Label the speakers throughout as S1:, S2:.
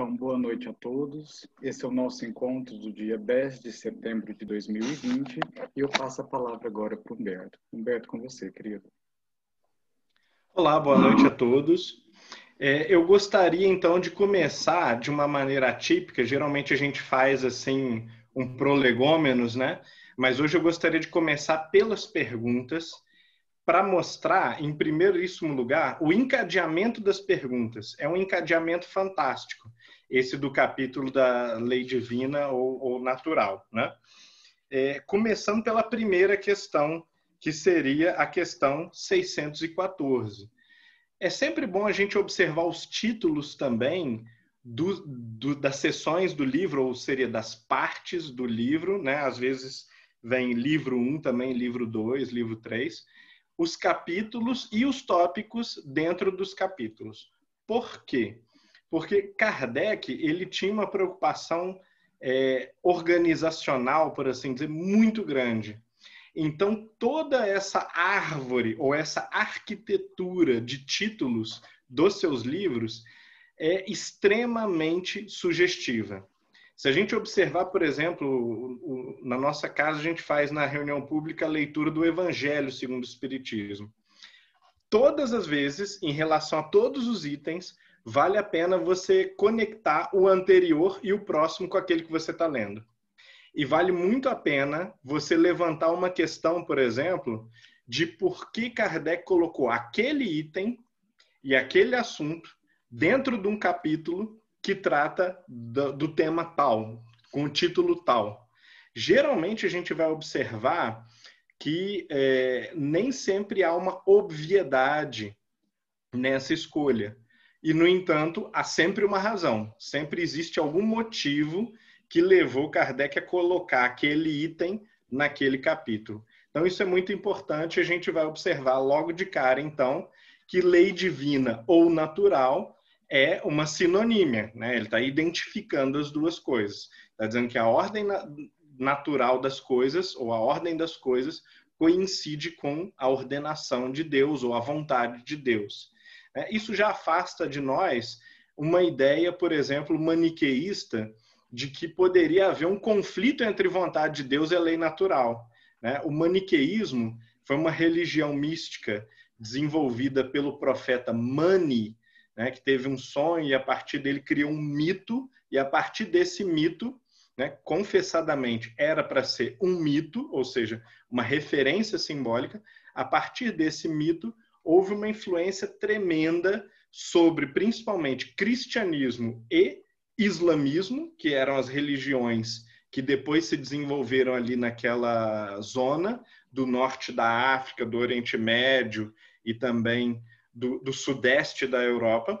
S1: Então, boa noite a todos. Esse é o nosso encontro do dia 10 de setembro de 2020 e eu passo a palavra agora para o Humberto. Humberto,
S2: com você, querido. Olá, boa noite a todos. É, eu gostaria então de começar de uma maneira atípica. Geralmente a gente faz assim um prolegômenos, né? Mas hoje eu gostaria de começar pelas perguntas para mostrar, em primeiríssimo lugar, o encadeamento das perguntas. É um encadeamento fantástico esse do capítulo da lei divina ou, ou natural. Né? É, começando pela primeira questão, que seria a questão 614. É sempre bom a gente observar os títulos também do, do, das sessões do livro, ou seria das partes do livro, né? às vezes vem livro 1 também, livro 2, livro 3, os capítulos e os tópicos dentro dos capítulos. Por quê? porque Kardec ele tinha uma preocupação é, organizacional, por assim dizer, muito grande. Então, toda essa árvore ou essa arquitetura de títulos dos seus livros é extremamente sugestiva. Se a gente observar, por exemplo, o, o, na nossa casa, a gente faz na reunião pública a leitura do Evangelho segundo o Espiritismo. Todas as vezes, em relação a todos os itens, vale a pena você conectar o anterior e o próximo com aquele que você está lendo. E vale muito a pena você levantar uma questão, por exemplo, de por que Kardec colocou aquele item e aquele assunto dentro de um capítulo que trata do, do tema tal, com o título tal. Geralmente a gente vai observar que é, nem sempre há uma obviedade nessa escolha e, no entanto, há sempre uma razão, sempre existe algum motivo que levou Kardec a colocar aquele item naquele capítulo. Então, isso é muito importante, a gente vai observar logo de cara, então, que lei divina ou natural é uma sinonímia, né? ele está identificando as duas coisas. Está dizendo que a ordem natural das coisas, ou a ordem das coisas, coincide com a ordenação de Deus ou a vontade de Deus. É, isso já afasta de nós uma ideia, por exemplo, maniqueísta de que poderia haver um conflito entre vontade de Deus e lei natural. Né? O maniqueísmo foi uma religião mística desenvolvida pelo profeta Mani, né, que teve um sonho e a partir dele criou um mito, e a partir desse mito, né, confessadamente era para ser um mito, ou seja, uma referência simbólica, a partir desse mito houve uma influência tremenda sobre principalmente cristianismo e islamismo, que eram as religiões que depois se desenvolveram ali naquela zona do norte da África, do Oriente Médio e também do, do sudeste da Europa,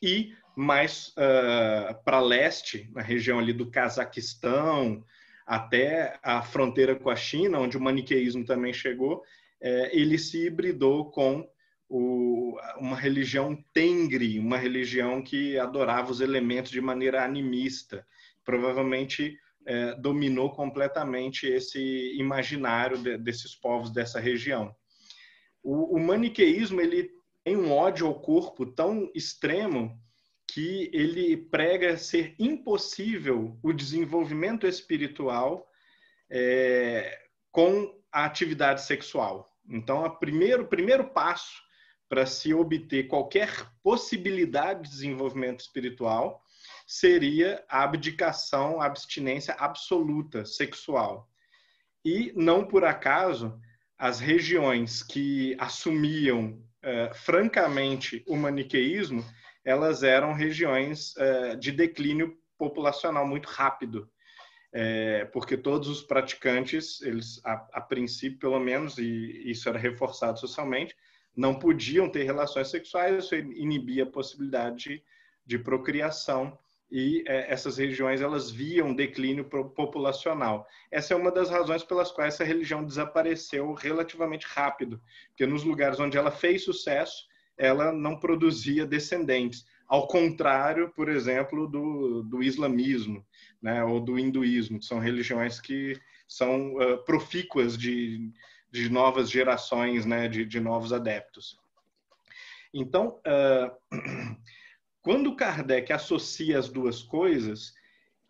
S2: e mais uh, ah, para leste, na região ali do Cazaquistão, até a fronteira com a China, onde o maniqueísmo também chegou, é, ele se hibridou com o, uma religião tengri, uma religião que adorava os elementos de maneira animista. Provavelmente é, dominou completamente esse imaginário de, desses povos dessa região. O, o maniqueísmo ele tem um ódio ao corpo tão extremo que ele prega ser impossível o desenvolvimento espiritual é, com a atividade sexual. Então, o primeiro, primeiro passo para se obter qualquer possibilidade de desenvolvimento espiritual seria a abdicação, a abstinência absoluta sexual. E não por acaso as regiões que assumiam eh, francamente o maniqueísmo, elas eram regiões eh, de declínio populacional muito rápido é, porque todos os praticantes, eles a, a, princípio pelo menos, e isso era reforçado socialmente, não podiam ter relações sexuais, isso inibia a possibilidade de, de procriação e é, essas regiões elas viam declínio populacional. Essa é uma das razões pelas quais essa religião desapareceu relativamente rápido, porque nos lugares onde ela fez sucesso, ela não produzia descendentes, ao contrário, por exemplo, do, do islamismo, né, ou do hinduísmo, que são religiões que são uh, profícuas de, de novas gerações, né, de, de novos adeptos. Então, uh, quando Kardec associa as duas coisas,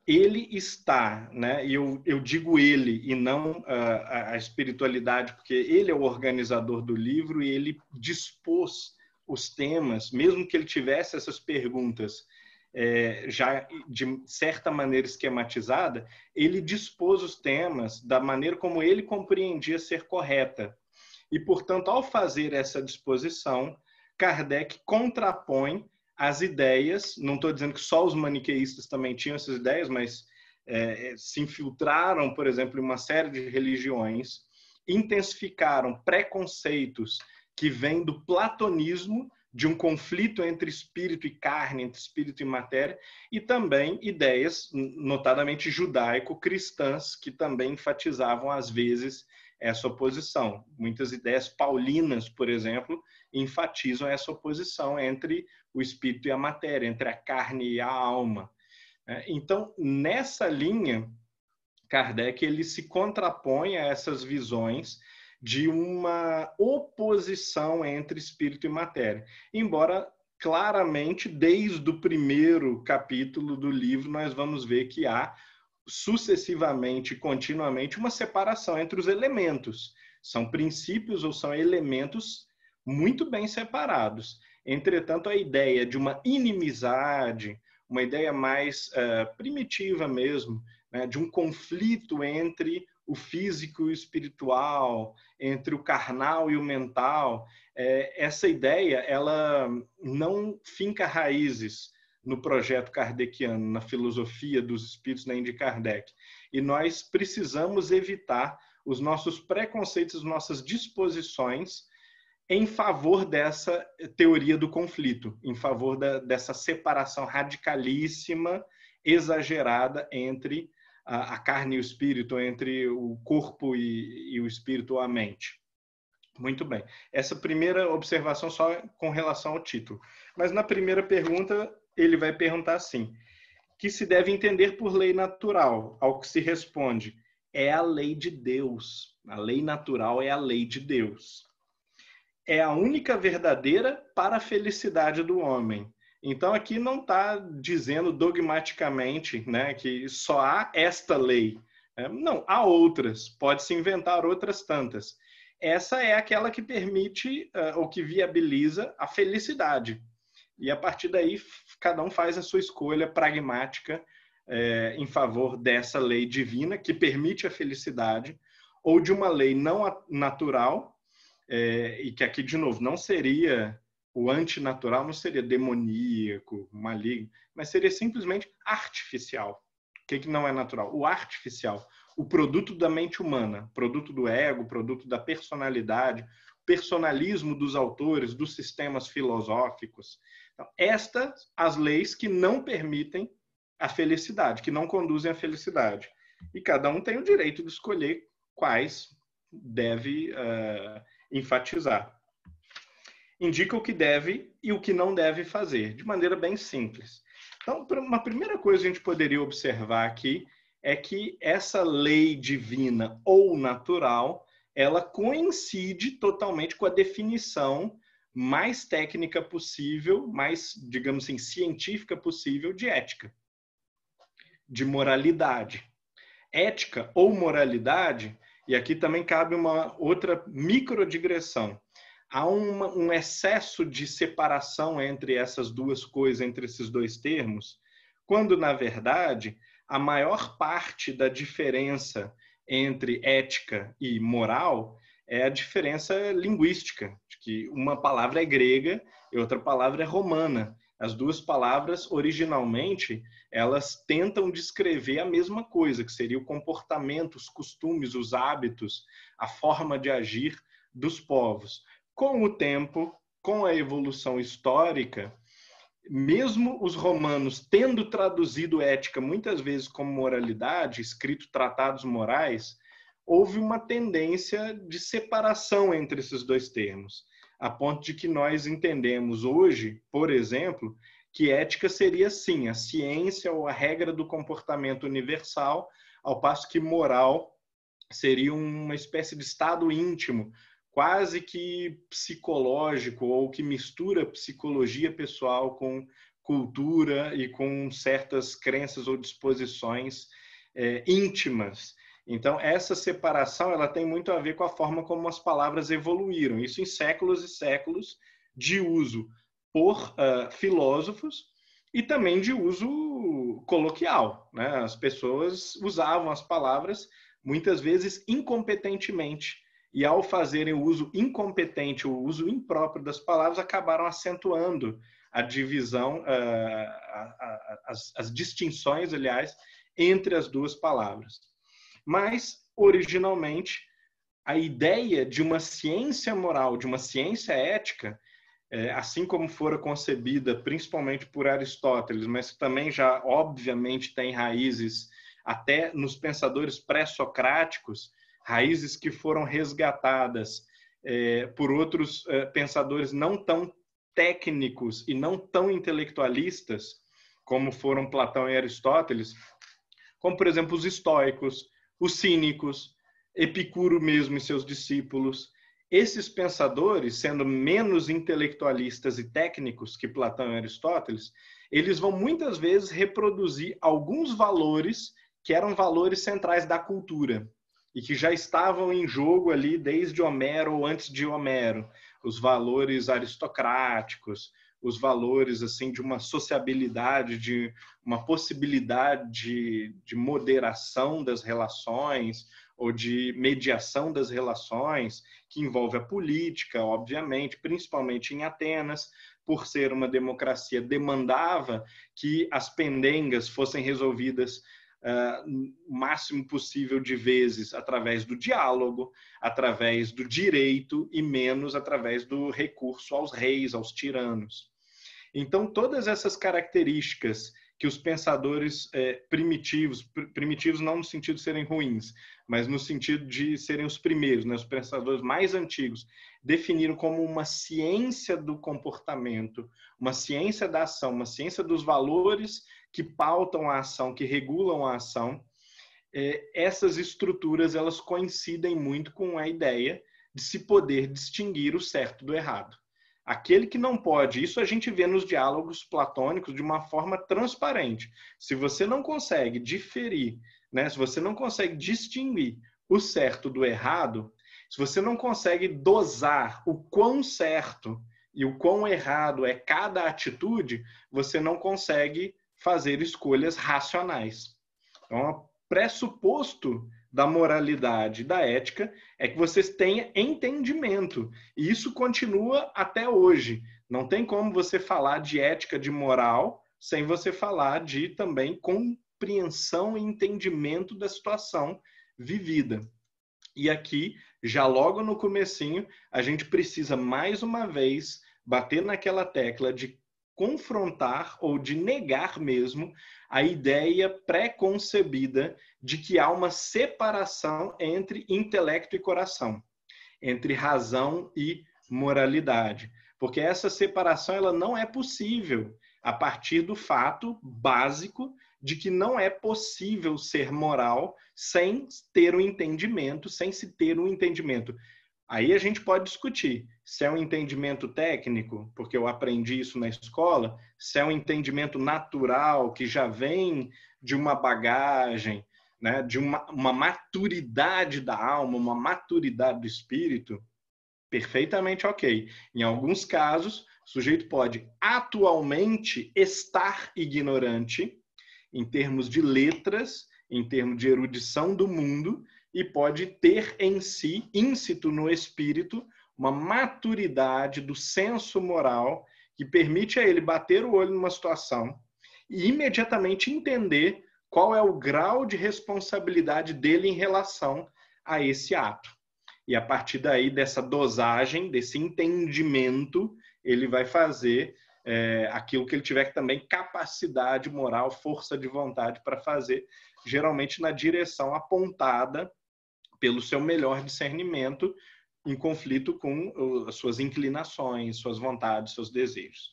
S2: ele está, né, e eu, eu digo ele e não uh, a, a espiritualidade, porque ele é o organizador do livro e ele dispôs os temas, mesmo que ele tivesse essas perguntas é, já de certa maneira esquematizada, ele dispôs os temas da maneira como ele compreendia ser correta. E, portanto, ao fazer essa disposição, Kardec contrapõe as ideias, não estou dizendo que só os maniqueístas também tinham essas ideias, mas é, é, se infiltraram, por exemplo, em uma série de religiões, intensificaram preconceitos que vêm do platonismo de um conflito entre espírito e carne, entre espírito e matéria, e também ideias, notadamente judaico-cristãs, que também enfatizavam, às vezes, essa oposição. Muitas ideias paulinas, por exemplo, enfatizam essa oposição entre o espírito e a matéria, entre a carne e a alma. Né? Então, nessa linha, Kardec ele se contrapõe a essas visões de uma oposição entre espírito e matéria. Embora claramente, desde o primeiro capítulo do livro, nós vamos ver que há sucessivamente, continuamente, uma separação entre os elementos. São princípios ou são elementos muito bem separados. Entretanto, a ideia de uma inimizade, uma ideia mais uh, primitiva mesmo, né, de um conflito entre o físico e o espiritual, entre o carnal e o mental, é, essa ideia ela não finca raízes no projeto kardeciano, na filosofia dos espíritos nem de Kardec. E nós precisamos evitar os nossos preconceitos, nossas disposições em favor dessa teoria do conflito, em favor da, dessa separação radicalíssima, exagerada entre a, carne e o espírito, entre o corpo e, e o espírito, ou a mente. Muito bem. Essa primeira observação só com relação ao título. Mas na primeira pergunta, ele vai perguntar assim: que se deve entender por lei natural? Ao que se responde: é a lei de Deus. A lei natural é a lei de Deus. É a única verdadeira para a felicidade do homem. Então, aqui não está dizendo dogmaticamente né, que só há esta lei. Né? Não, há outras, pode-se inventar outras tantas. Essa é aquela que permite eh, ou que viabiliza a felicidade. E a partir daí, cada um faz a sua escolha pragmática é, em favor dessa lei divina que permite a felicidade, ou de uma lei não natural, é, e que aqui, de novo, não seria o antinatural não seria demoníaco, maligno, mas seria simplesmente artificial. O que, que não é natural? O artificial. O produto da mente humana, produto do ego, produto da personalidade, personalismo dos autores, dos sistemas filosóficos. Então, estas as leis que não permitem a felicidade, que não conduzem à felicidade. E cada um tem o direito de escolher quais deve uh, enfatizar indica o que deve e o que não deve fazer, de maneira bem simples. Então, uma primeira coisa que a gente poderia observar aqui é que essa lei divina ou natural, ela coincide totalmente com a definição mais técnica possível, mais, digamos assim, científica possível de ética, de moralidade. Ética ou moralidade, e aqui também cabe uma outra microdigressão há uma, um excesso de separação entre essas duas coisas, entre esses dois termos, quando, na verdade, a maior parte da diferença entre ética e moral é a diferença linguística, de que uma palavra é grega e outra palavra é romana. As duas palavras, originalmente, elas tentam descrever a mesma coisa, que seria o comportamento, os costumes, os hábitos, a forma de agir dos povos. Com o tempo, com a evolução histórica, mesmo os romanos tendo traduzido ética muitas vezes como moralidade, escrito tratados morais, houve uma tendência de separação entre esses dois termos, a ponto de que nós entendemos hoje, por exemplo, que ética seria sim a ciência ou a regra do comportamento universal, ao passo que moral seria uma espécie de estado íntimo quase que psicológico ou que mistura psicologia pessoal com cultura e com certas crenças ou disposições é, íntimas. Então, essa separação ela tem muito a ver com a forma como as palavras evoluíram, isso em séculos e séculos de uso por uh, filósofos e também de uso coloquial. Né? As pessoas usavam as palavras muitas vezes incompetentemente e ao fazerem o uso incompetente, o uso impróprio das palavras, acabaram acentuando a divisão, eh, a, a, a, as, as distinções, aliás, entre as duas palavras. Mas, originalmente, a ideia de uma ciência moral, de uma ciência ética, eh, assim como fora concebida principalmente por Aristóteles, mas que também já obviamente tem raízes até nos pensadores pré-socráticos, raízes que foram resgatadas é, por outros é, pensadores não tão técnicos e não tão intelectualistas como foram Platão e Aristóteles, como por exemplo os estoicos, os cínicos, Epicuro mesmo e seus discípulos. Esses pensadores, sendo menos intelectualistas e técnicos que Platão e Aristóteles, eles vão muitas vezes reproduzir alguns valores que eram valores centrais da cultura e que já estavam em jogo ali desde Homero ou antes de Homero, os valores aristocráticos, os valores assim de uma sociabilidade, de uma possibilidade de, de moderação das relações ou de mediação das relações, que envolve a política, obviamente, principalmente em Atenas, por ser uma democracia, demandava que as pendengas fossem resolvidas uh, ah, o máximo possível de vezes através do diálogo, através do direito e menos através do recurso aos reis, aos tiranos. Então, todas essas características que os pensadores é, primitivos, pr primitivos não no sentido de serem ruins, mas no sentido de serem os primeiros, né, os pensadores mais antigos, definiram como uma ciência do comportamento, uma ciência da ação, uma ciência dos valores que pautam a ação, que regulam a ação, é, essas estruturas elas coincidem muito com a ideia de se poder distinguir o certo do errado. Aquele que não pode, isso a gente vê nos diálogos platônicos de uma forma transparente. Se você não consegue diferir, né? se você não consegue distinguir o certo do errado, se você não consegue dosar o quão certo e o quão errado é cada atitude, você não consegue fazer escolhas racionais. Então, o pressuposto da moralidade da ética é que vocês tenham entendimento. E isso continua até hoje. Não tem como você falar de ética, de moral, sem você falar de também compreensão e entendimento da situação vivida. E aqui, já logo no comecinho, a gente precisa mais uma vez bater naquela tecla de confrontar ou de negar mesmo a ideia pré-concebida de que há uma separação entre intelecto e coração, entre razão e moralidade, porque essa separação ela não é possível a partir do fato básico de que não é possível ser moral sem ter um entendimento, sem se ter um entendimento Aí a gente pode discutir se é um entendimento técnico, porque eu aprendi isso na escola, se é um entendimento natural, que já vem de uma bagagem, né, de uma, uma maturidade da alma, uma maturidade do espírito, perfeitamente ok. Em alguns casos, o sujeito pode atualmente estar ignorante, em termos de letras, em termos de erudição do mundo, e pode ter em si, íncito no espírito, uma maturidade do senso moral que permite a ele bater o olho numa situação e imediatamente entender qual é o grau de responsabilidade dele em relação a esse ato. E a partir daí, dessa dosagem, desse entendimento, ele vai fazer é, aquilo que ele tiver também capacidade moral, força de vontade para fazer, geralmente na direção apontada pelo seu melhor discernimento em conflito com as suas inclinações, suas vontades, seus desejos.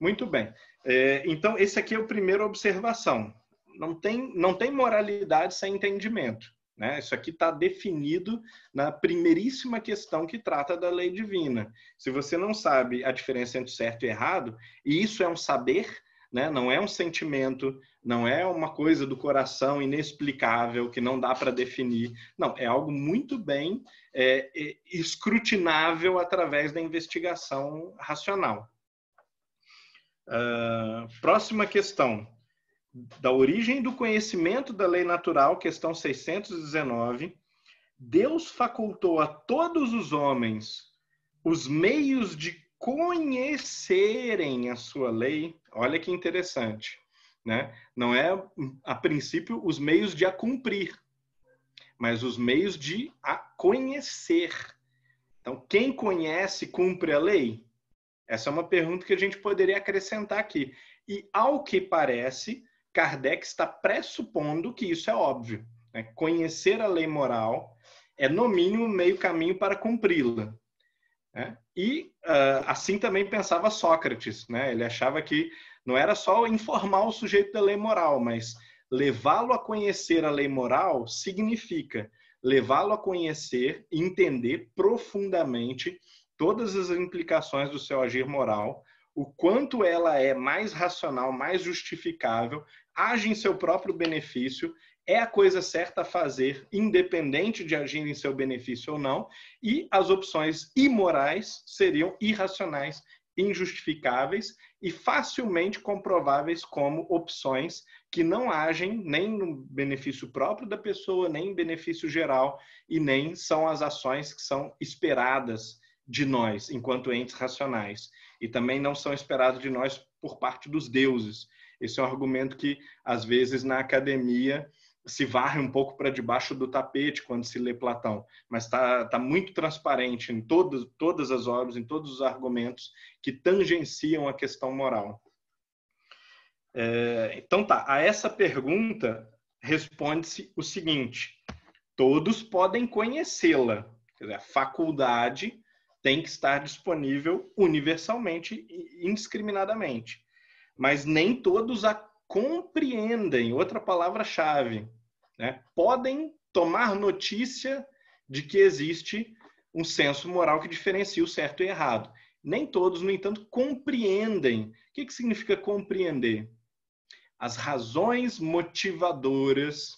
S2: Muito bem. É, então, esse aqui é o primeiro observação. Não tem, não tem moralidade sem entendimento. Né? Isso aqui está definido na primeiríssima questão que trata da lei divina. Se você não sabe a diferença entre certo e errado, e isso é um saber, né? Não é um sentimento, não é uma coisa do coração inexplicável que não dá para definir. Não, é algo muito bem é, é escrutinável através da investigação racional. Uh, próxima questão. Da origem do conhecimento da lei natural, questão 619. Deus facultou a todos os homens os meios de conhecerem a sua lei Olha que interessante, né? Não é a princípio os meios de a cumprir, mas os meios de a conhecer. Então, quem conhece cumpre a lei? Essa é uma pergunta que a gente poderia acrescentar aqui. E ao que parece, Kardec está pressupondo que isso é óbvio. Né? Conhecer a lei moral é, no mínimo, meio caminho para cumpri-la. Né? E uh, assim também pensava Sócrates, né? ele achava que não era só informar o sujeito da lei moral, mas levá-lo a conhecer a lei moral significa levá-lo a conhecer e entender profundamente todas as implicações do seu agir moral, o quanto ela é mais racional, mais justificável, age em seu próprio benefício é a coisa certa a fazer, independente de agir em seu benefício ou não, e as opções imorais seriam irracionais, injustificáveis e facilmente comprováveis como opções que não agem nem no benefício próprio da pessoa, nem em benefício geral, e nem são as ações que são esperadas de nós, enquanto entes racionais, e também não são esperadas de nós por parte dos deuses. Esse é um argumento que, às vezes, na academia, se varre um pouco para debaixo do tapete quando se lê Platão, mas está tá muito transparente em todas, todas as obras, em todos os argumentos que tangenciam a questão moral. É, então tá, a essa pergunta responde-se o seguinte: todos podem conhecê-la, a faculdade tem que estar disponível universalmente e indiscriminadamente, mas nem todos a compreendem, outra palavra-chave, né? podem tomar notícia de que existe um senso moral que diferencia o certo e o errado. Nem todos, no entanto, compreendem. O que, que significa compreender? As razões motivadoras,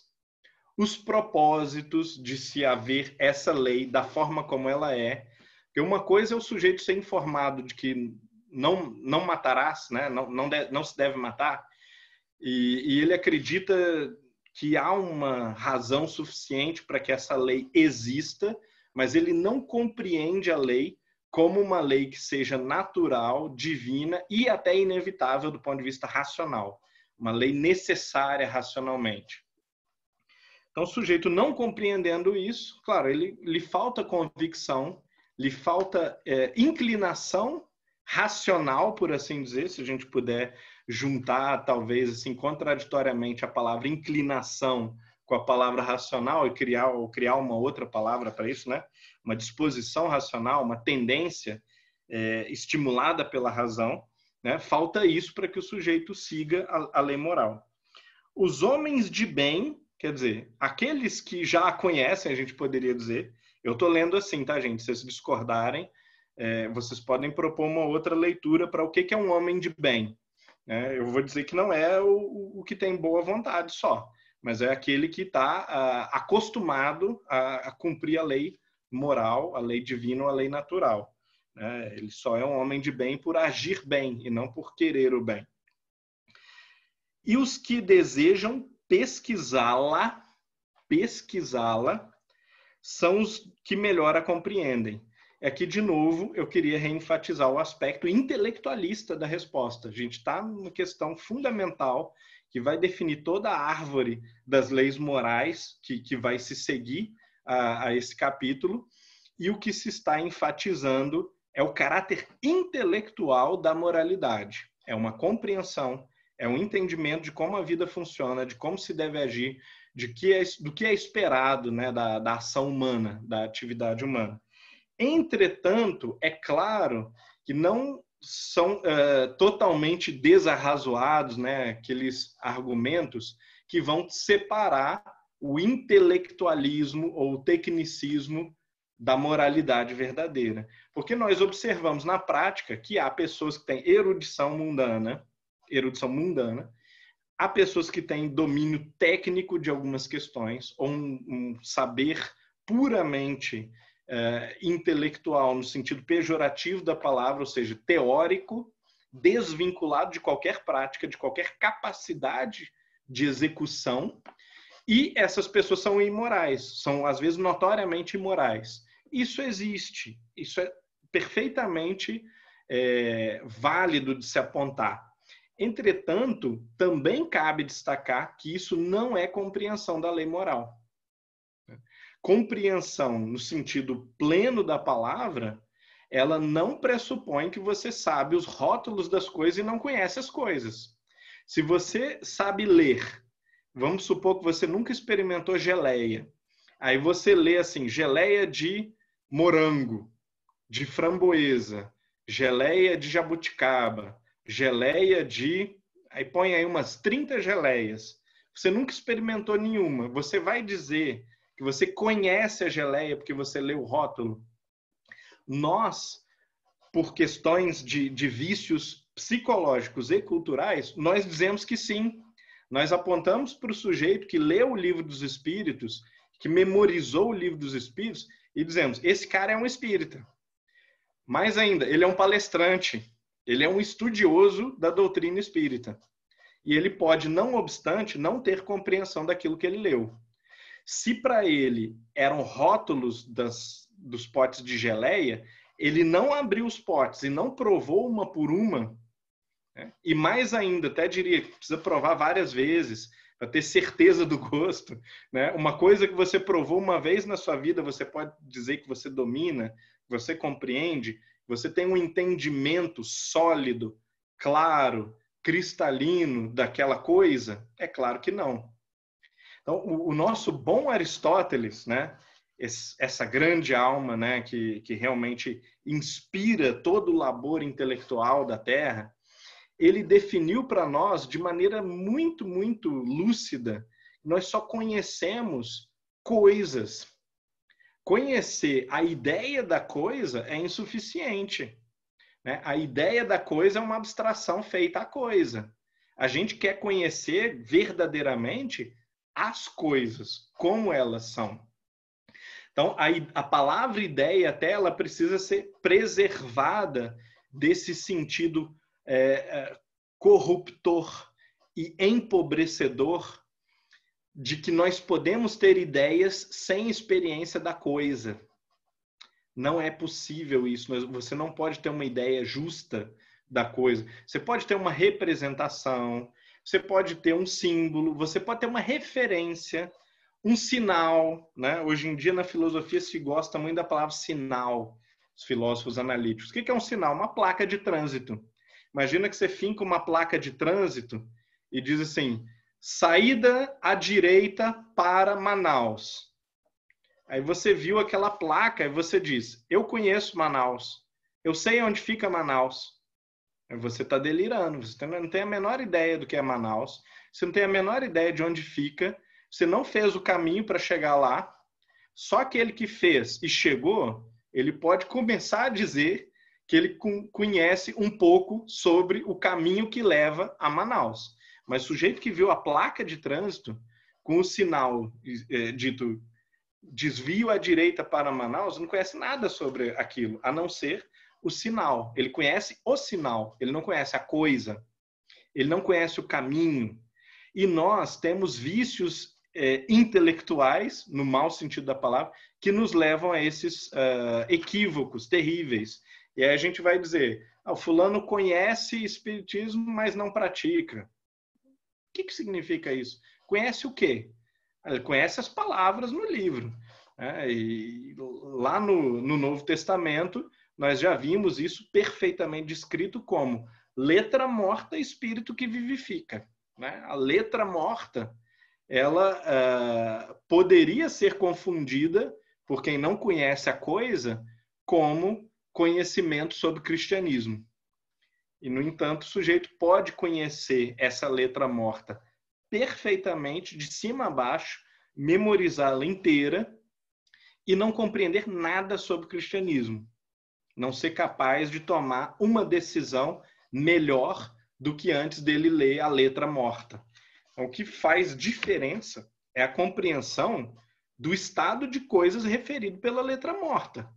S2: os propósitos de se haver essa lei da forma como ela é. Porque uma coisa é o sujeito ser informado de que não, não matarás, né? não, não, de, não se deve matar, e, e ele acredita que há uma razão suficiente para que essa lei exista, mas ele não compreende a lei como uma lei que seja natural, divina e até inevitável do ponto de vista racional, uma lei necessária racionalmente. Então, o sujeito não compreendendo isso, claro, ele lhe falta convicção, lhe falta é, inclinação racional, por assim dizer, se a gente puder juntar, talvez, assim, contraditoriamente a palavra inclinação com a palavra racional e criar, ou criar uma outra palavra para isso, né? Uma disposição racional, uma tendência é, estimulada pela razão, né? Falta isso para que o sujeito siga a, a lei moral. Os homens de bem, quer dizer, aqueles que já a conhecem, a gente poderia dizer. Eu estou lendo assim, tá, gente? Se vocês discordarem, é, vocês podem propor uma outra leitura para o que, que é um homem de bem. Né? eu vou dizer que não é o, o, que tem boa vontade só, mas é aquele que está uh, ah, acostumado a, a, cumprir a lei moral, a lei divina, a lei natural. Né? Ele só é um homem de bem por agir bem e não por querer o bem. E os que desejam pesquisá-la, pesquisá-la, são os que melhor a compreendem é que, de novo, eu queria reenfatizar o aspecto intelectualista da resposta. A gente está numa questão fundamental que vai definir toda a árvore das leis morais que, que vai se seguir a, a esse capítulo, e o que se está enfatizando é o caráter intelectual da moralidade. É uma compreensão, é um entendimento de como a vida funciona, de como se deve agir, de que é, do que é esperado né, da, da ação humana, da atividade humana. Entretanto, é claro que não são uh, totalmente desarrazoados né, aqueles argumentos que vão separar o intelectualismo ou o tecnicismo da moralidade verdadeira. Porque nós observamos na prática que há pessoas que têm erudição mundana, erudição mundana, há pessoas que têm domínio técnico de algumas questões, ou um, um saber puramente uh, intelectual, no sentido pejorativo da palavra, ou seja, teórico, desvinculado de qualquer prática, de qualquer capacidade de execução. E essas pessoas são imorais, são às vezes notoriamente imorais. Isso existe, isso é perfeitamente é, válido de se apontar. Entretanto, também cabe destacar que isso não é compreensão da lei moral compreensão no sentido pleno da palavra, ela não pressupõe que você sabe os rótulos das coisas e não conhece as coisas. Se você sabe ler, vamos supor que você nunca experimentou geleia. Aí você lê assim, geleia de morango, de framboesa, geleia de jabuticaba, geleia de. Aí põe aí umas 30 geleias. Você nunca experimentou nenhuma. Você vai dizer que você conhece a geleia porque você lê o rótulo. Nós, por questões de, de vícios psicológicos e culturais, nós dizemos que sim. Nós apontamos para o sujeito que leu o livro dos espíritos, que memorizou o livro dos espíritos, e dizemos: esse cara é um espírita. Mais ainda, ele é um palestrante, ele é um estudioso da doutrina espírita. E ele pode, não obstante, não ter compreensão daquilo que ele leu. Se para ele eram rótulos das, dos potes de geleia, ele não abriu os potes e não provou uma por uma. Né? E mais ainda, até diria que precisa provar várias vezes para ter certeza do gosto. Né? Uma coisa que você provou uma vez na sua vida, você pode dizer que você domina, você compreende, você tem um entendimento sólido, claro, cristalino daquela coisa? É claro que não. Então, o, o nosso bom Aristóteles, né? Esse, essa grande alma, né? Que, que realmente inspira todo o labor intelectual da Terra, ele definiu para nós de maneira muito, muito lúcida. Nós só conhecemos coisas. Conhecer a ideia da coisa é insuficiente. Né? A ideia da coisa é uma abstração feita à coisa. A gente quer conhecer verdadeiramente as coisas, como elas são. Então, a, a palavra ideia até ela precisa ser preservada desse sentido é, é, corruptor e empobrecedor de que nós podemos ter ideias sem experiência da coisa. Não é possível isso. Você não pode ter uma ideia justa da coisa. Você pode ter uma representação, você pode ter um símbolo, você pode ter uma referência, um sinal. Né? Hoje em dia, na filosofia, se gosta muito da palavra sinal, os filósofos analíticos. O que é um sinal? Uma placa de trânsito. Imagina que você finca uma placa de trânsito e diz assim: saída à direita para Manaus. Aí você viu aquela placa e você diz: eu conheço Manaus, eu sei onde fica Manaus. Você está delirando, você não tem a menor ideia do que é Manaus, você não tem a menor ideia de onde fica, você não fez o caminho para chegar lá. Só aquele que fez e chegou, ele pode começar a dizer que ele conhece um pouco sobre o caminho que leva a Manaus. Mas o sujeito que viu a placa de trânsito com o sinal é, dito desvio à direita para Manaus não conhece nada sobre aquilo, a não ser o sinal. Ele conhece o sinal, ele não conhece a coisa, ele não conhece o caminho. E nós temos vícios é, intelectuais, no mau sentido da palavra, que nos levam a esses uh, equívocos terríveis. E aí a gente vai dizer: ah, o fulano conhece espiritismo, mas não pratica. O que, que significa isso? Conhece o quê? Ele conhece as palavras no livro. É, e lá no, no, Novo Testamento, nós já vimos isso perfeitamente descrito como letra morta, espírito que vivifica. Né? A letra morta, ela uh, poderia ser confundida, por quem não conhece a coisa, como conhecimento sobre cristianismo. E, no entanto, o sujeito pode conhecer essa letra morta perfeitamente, de cima a baixo, memorizá-la inteira e não compreender nada sobre o cristianismo não ser capaz de tomar uma decisão melhor do que antes dele ler a letra morta. Então, o que faz diferença é a compreensão do estado de coisas referido pela letra morta.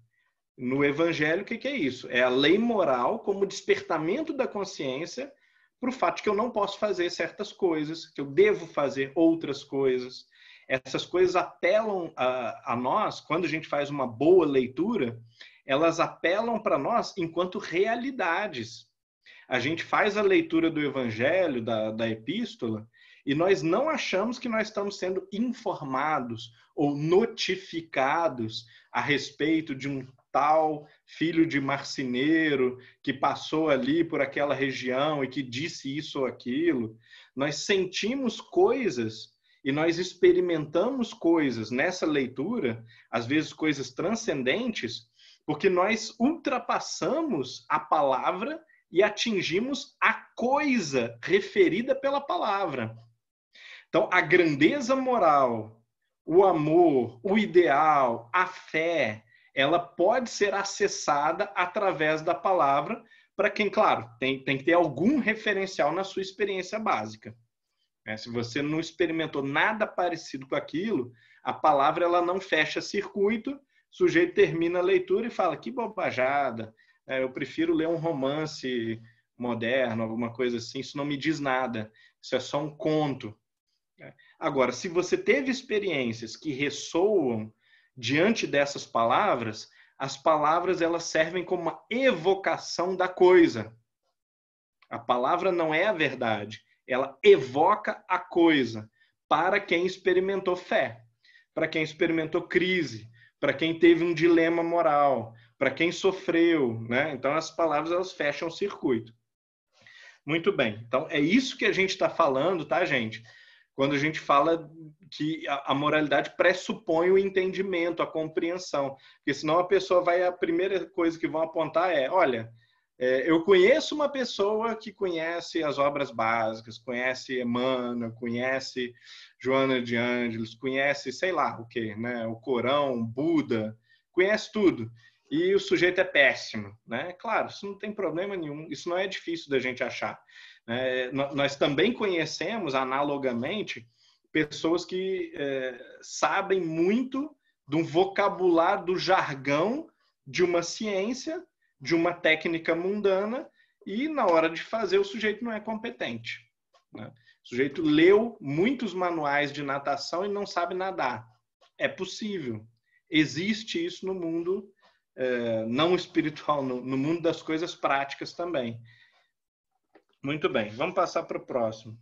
S2: No Evangelho, o que é isso? É a lei moral como despertamento da consciência para o fato de que eu não posso fazer certas coisas, que eu devo fazer outras coisas. Essas coisas apelam a, a nós, quando a gente faz uma boa leitura, elas apelam para nós enquanto realidades. A gente faz a leitura do evangelho, da, da epístola, e nós não achamos que nós estamos sendo informados ou notificados a respeito de um tal filho de marceneiro que passou ali por aquela região e que disse isso ou aquilo. Nós sentimos coisas e nós experimentamos coisas nessa leitura, às vezes coisas transcendentes, porque nós ultrapassamos a palavra e atingimos a coisa referida pela palavra. Então, a grandeza moral, o amor, o ideal, a fé, ela pode ser acessada através da palavra, para quem, claro, tem, tem que ter algum referencial na sua experiência básica. É, se você não experimentou nada parecido com aquilo, a palavra ela não fecha circuito sujeito termina a leitura e fala: que bobajada, é, eu prefiro ler um romance moderno, alguma coisa assim, isso não me diz nada, isso é só um conto. É. Agora, se você teve experiências que ressoam diante dessas palavras, as palavras elas servem como uma evocação da coisa. A palavra não é a verdade, ela evoca a coisa para quem experimentou fé, para quem experimentou crise, para quem teve um dilema moral, para quem sofreu, né? Então as palavras elas fecham o circuito. Muito bem. Então é isso que a gente está falando, tá, gente? Quando a gente fala que a moralidade pressupõe o entendimento, a compreensão, porque senão a pessoa vai a primeira coisa que vão apontar é, olha, é, eu conheço uma pessoa que conhece as obras básicas, conhece Emmanuel, conhece Joana de Ângeles, conhece, sei lá o que, né? O Corão, Buda, conhece tudo. E o sujeito é péssimo, né? Claro, isso não tem problema nenhum, isso não é difícil da gente achar. É, nós também conhecemos, analogamente, pessoas que é, sabem muito do vocabulário, do jargão de uma ciência de uma técnica mundana e na hora de fazer o sujeito não é competente. Né? O sujeito leu muitos manuais de natação e não sabe nadar. É possível. Existe isso no mundo eh, não espiritual, no, no mundo das coisas práticas também. Muito bem, vamos passar para o próximo.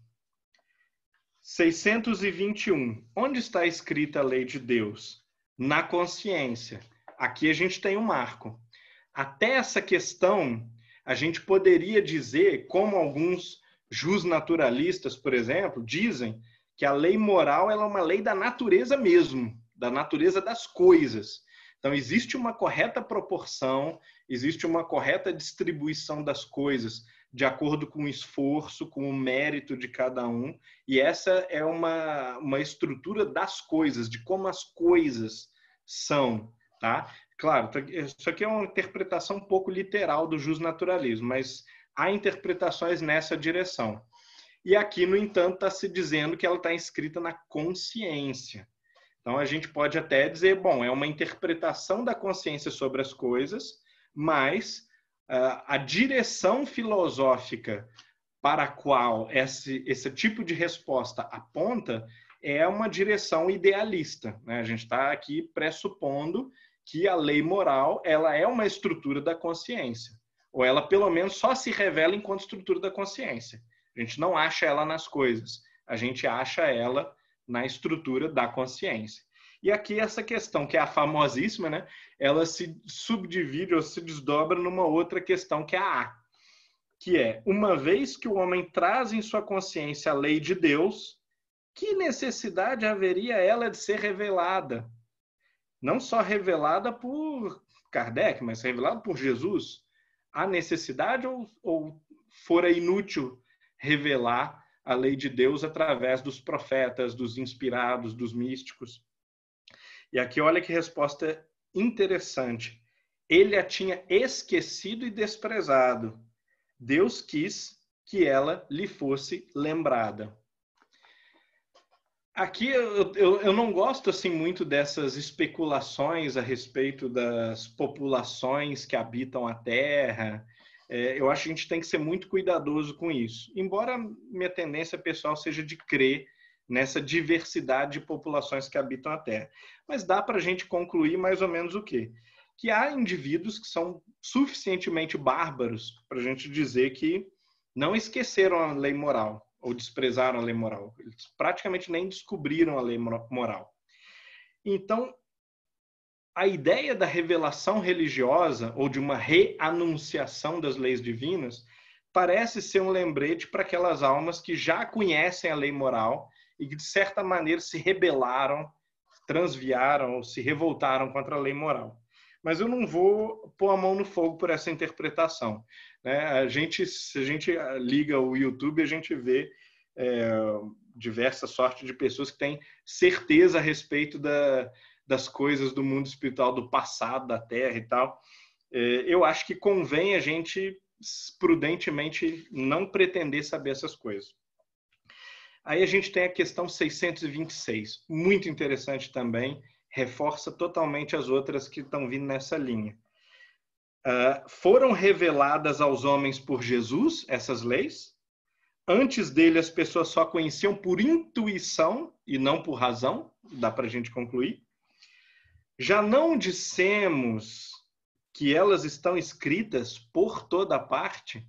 S2: 621. Onde está escrita a lei de Deus? Na consciência. Aqui a gente tem um marco. Até essa questão, a gente poderia dizer, como alguns jusnaturalistas, por exemplo, dizem que a lei moral é uma lei da natureza mesmo, da natureza das coisas. Então, existe uma correta proporção, existe uma correta distribuição das coisas de acordo com o esforço, com o mérito de cada um, e essa é uma, uma estrutura das coisas, de como as coisas são. Tá? Claro, tá, é, isso aqui é uma interpretação um pouco literal do justnaturalismo, mas há interpretações nessa direção. E aqui, no entanto, está se dizendo que ela está inscrita na consciência. Então, a gente pode até dizer, bom, é uma interpretação da consciência sobre as coisas, mas uh, a direção filosófica para a qual esse, esse tipo de resposta aponta é uma direção idealista. Né? A gente está aqui pressupondo que a lei moral ela é uma estrutura da consciência, ou ela pelo menos só se revela enquanto estrutura da consciência. A gente não acha ela nas coisas, a gente acha ela na estrutura da consciência. E aqui essa questão, que é a famosíssima, né? ela se subdivide ou se desdobra numa outra questão, que é a A, que é, uma vez que o homem traz em sua consciência a lei de Deus, que necessidade haveria ela de ser revelada? não só revelada por Kardec, mas revelada por Jesus, há necessidade ou, ou fora inútil revelar a lei de Deus através dos profetas, dos inspirados, dos místicos? E aqui olha que resposta interessante. Ele a tinha esquecido e desprezado. Deus quis que ela lhe fosse lembrada. Aqui eu, eu, eu, não gosto assim muito dessas especulações a respeito das populações que habitam a Terra. É, eu acho que a gente tem que ser muito cuidadoso com isso. Embora minha tendência pessoal seja de crer nessa diversidade de populações que habitam a Terra, mas dá para a gente concluir mais ou menos o quê? Que há indivíduos que são suficientemente bárbaros para a gente dizer que não esqueceram a lei moral, ou desprezaram a lei moral. Eles praticamente nem descobriram a lei moral. Então, a ideia da revelação religiosa ou de uma reanunciação das leis divinas parece ser um lembrete para aquelas almas que já conhecem a lei moral e que, de certa maneira, se rebelaram, transviaram ou se revoltaram contra a lei moral. Mas eu não vou pôr a mão no fogo por essa interpretação. Né? A gente, se a gente ah, liga o YouTube, a gente vê é, diversa sorte de pessoas que têm certeza a respeito da, das coisas do mundo espiritual, do passado, da Terra e tal. É, eu acho que convém a gente prudentemente não pretender saber essas coisas. Aí a gente tem a questão 626, muito interessante também, reforça totalmente as outras que estão vindo nessa linha. Ah, foram reveladas aos homens por Jesus essas leis. Antes dele, as pessoas só conheciam por intuição e não por razão, dá para a gente concluir. Já não dissemos que elas estão escritas por toda parte,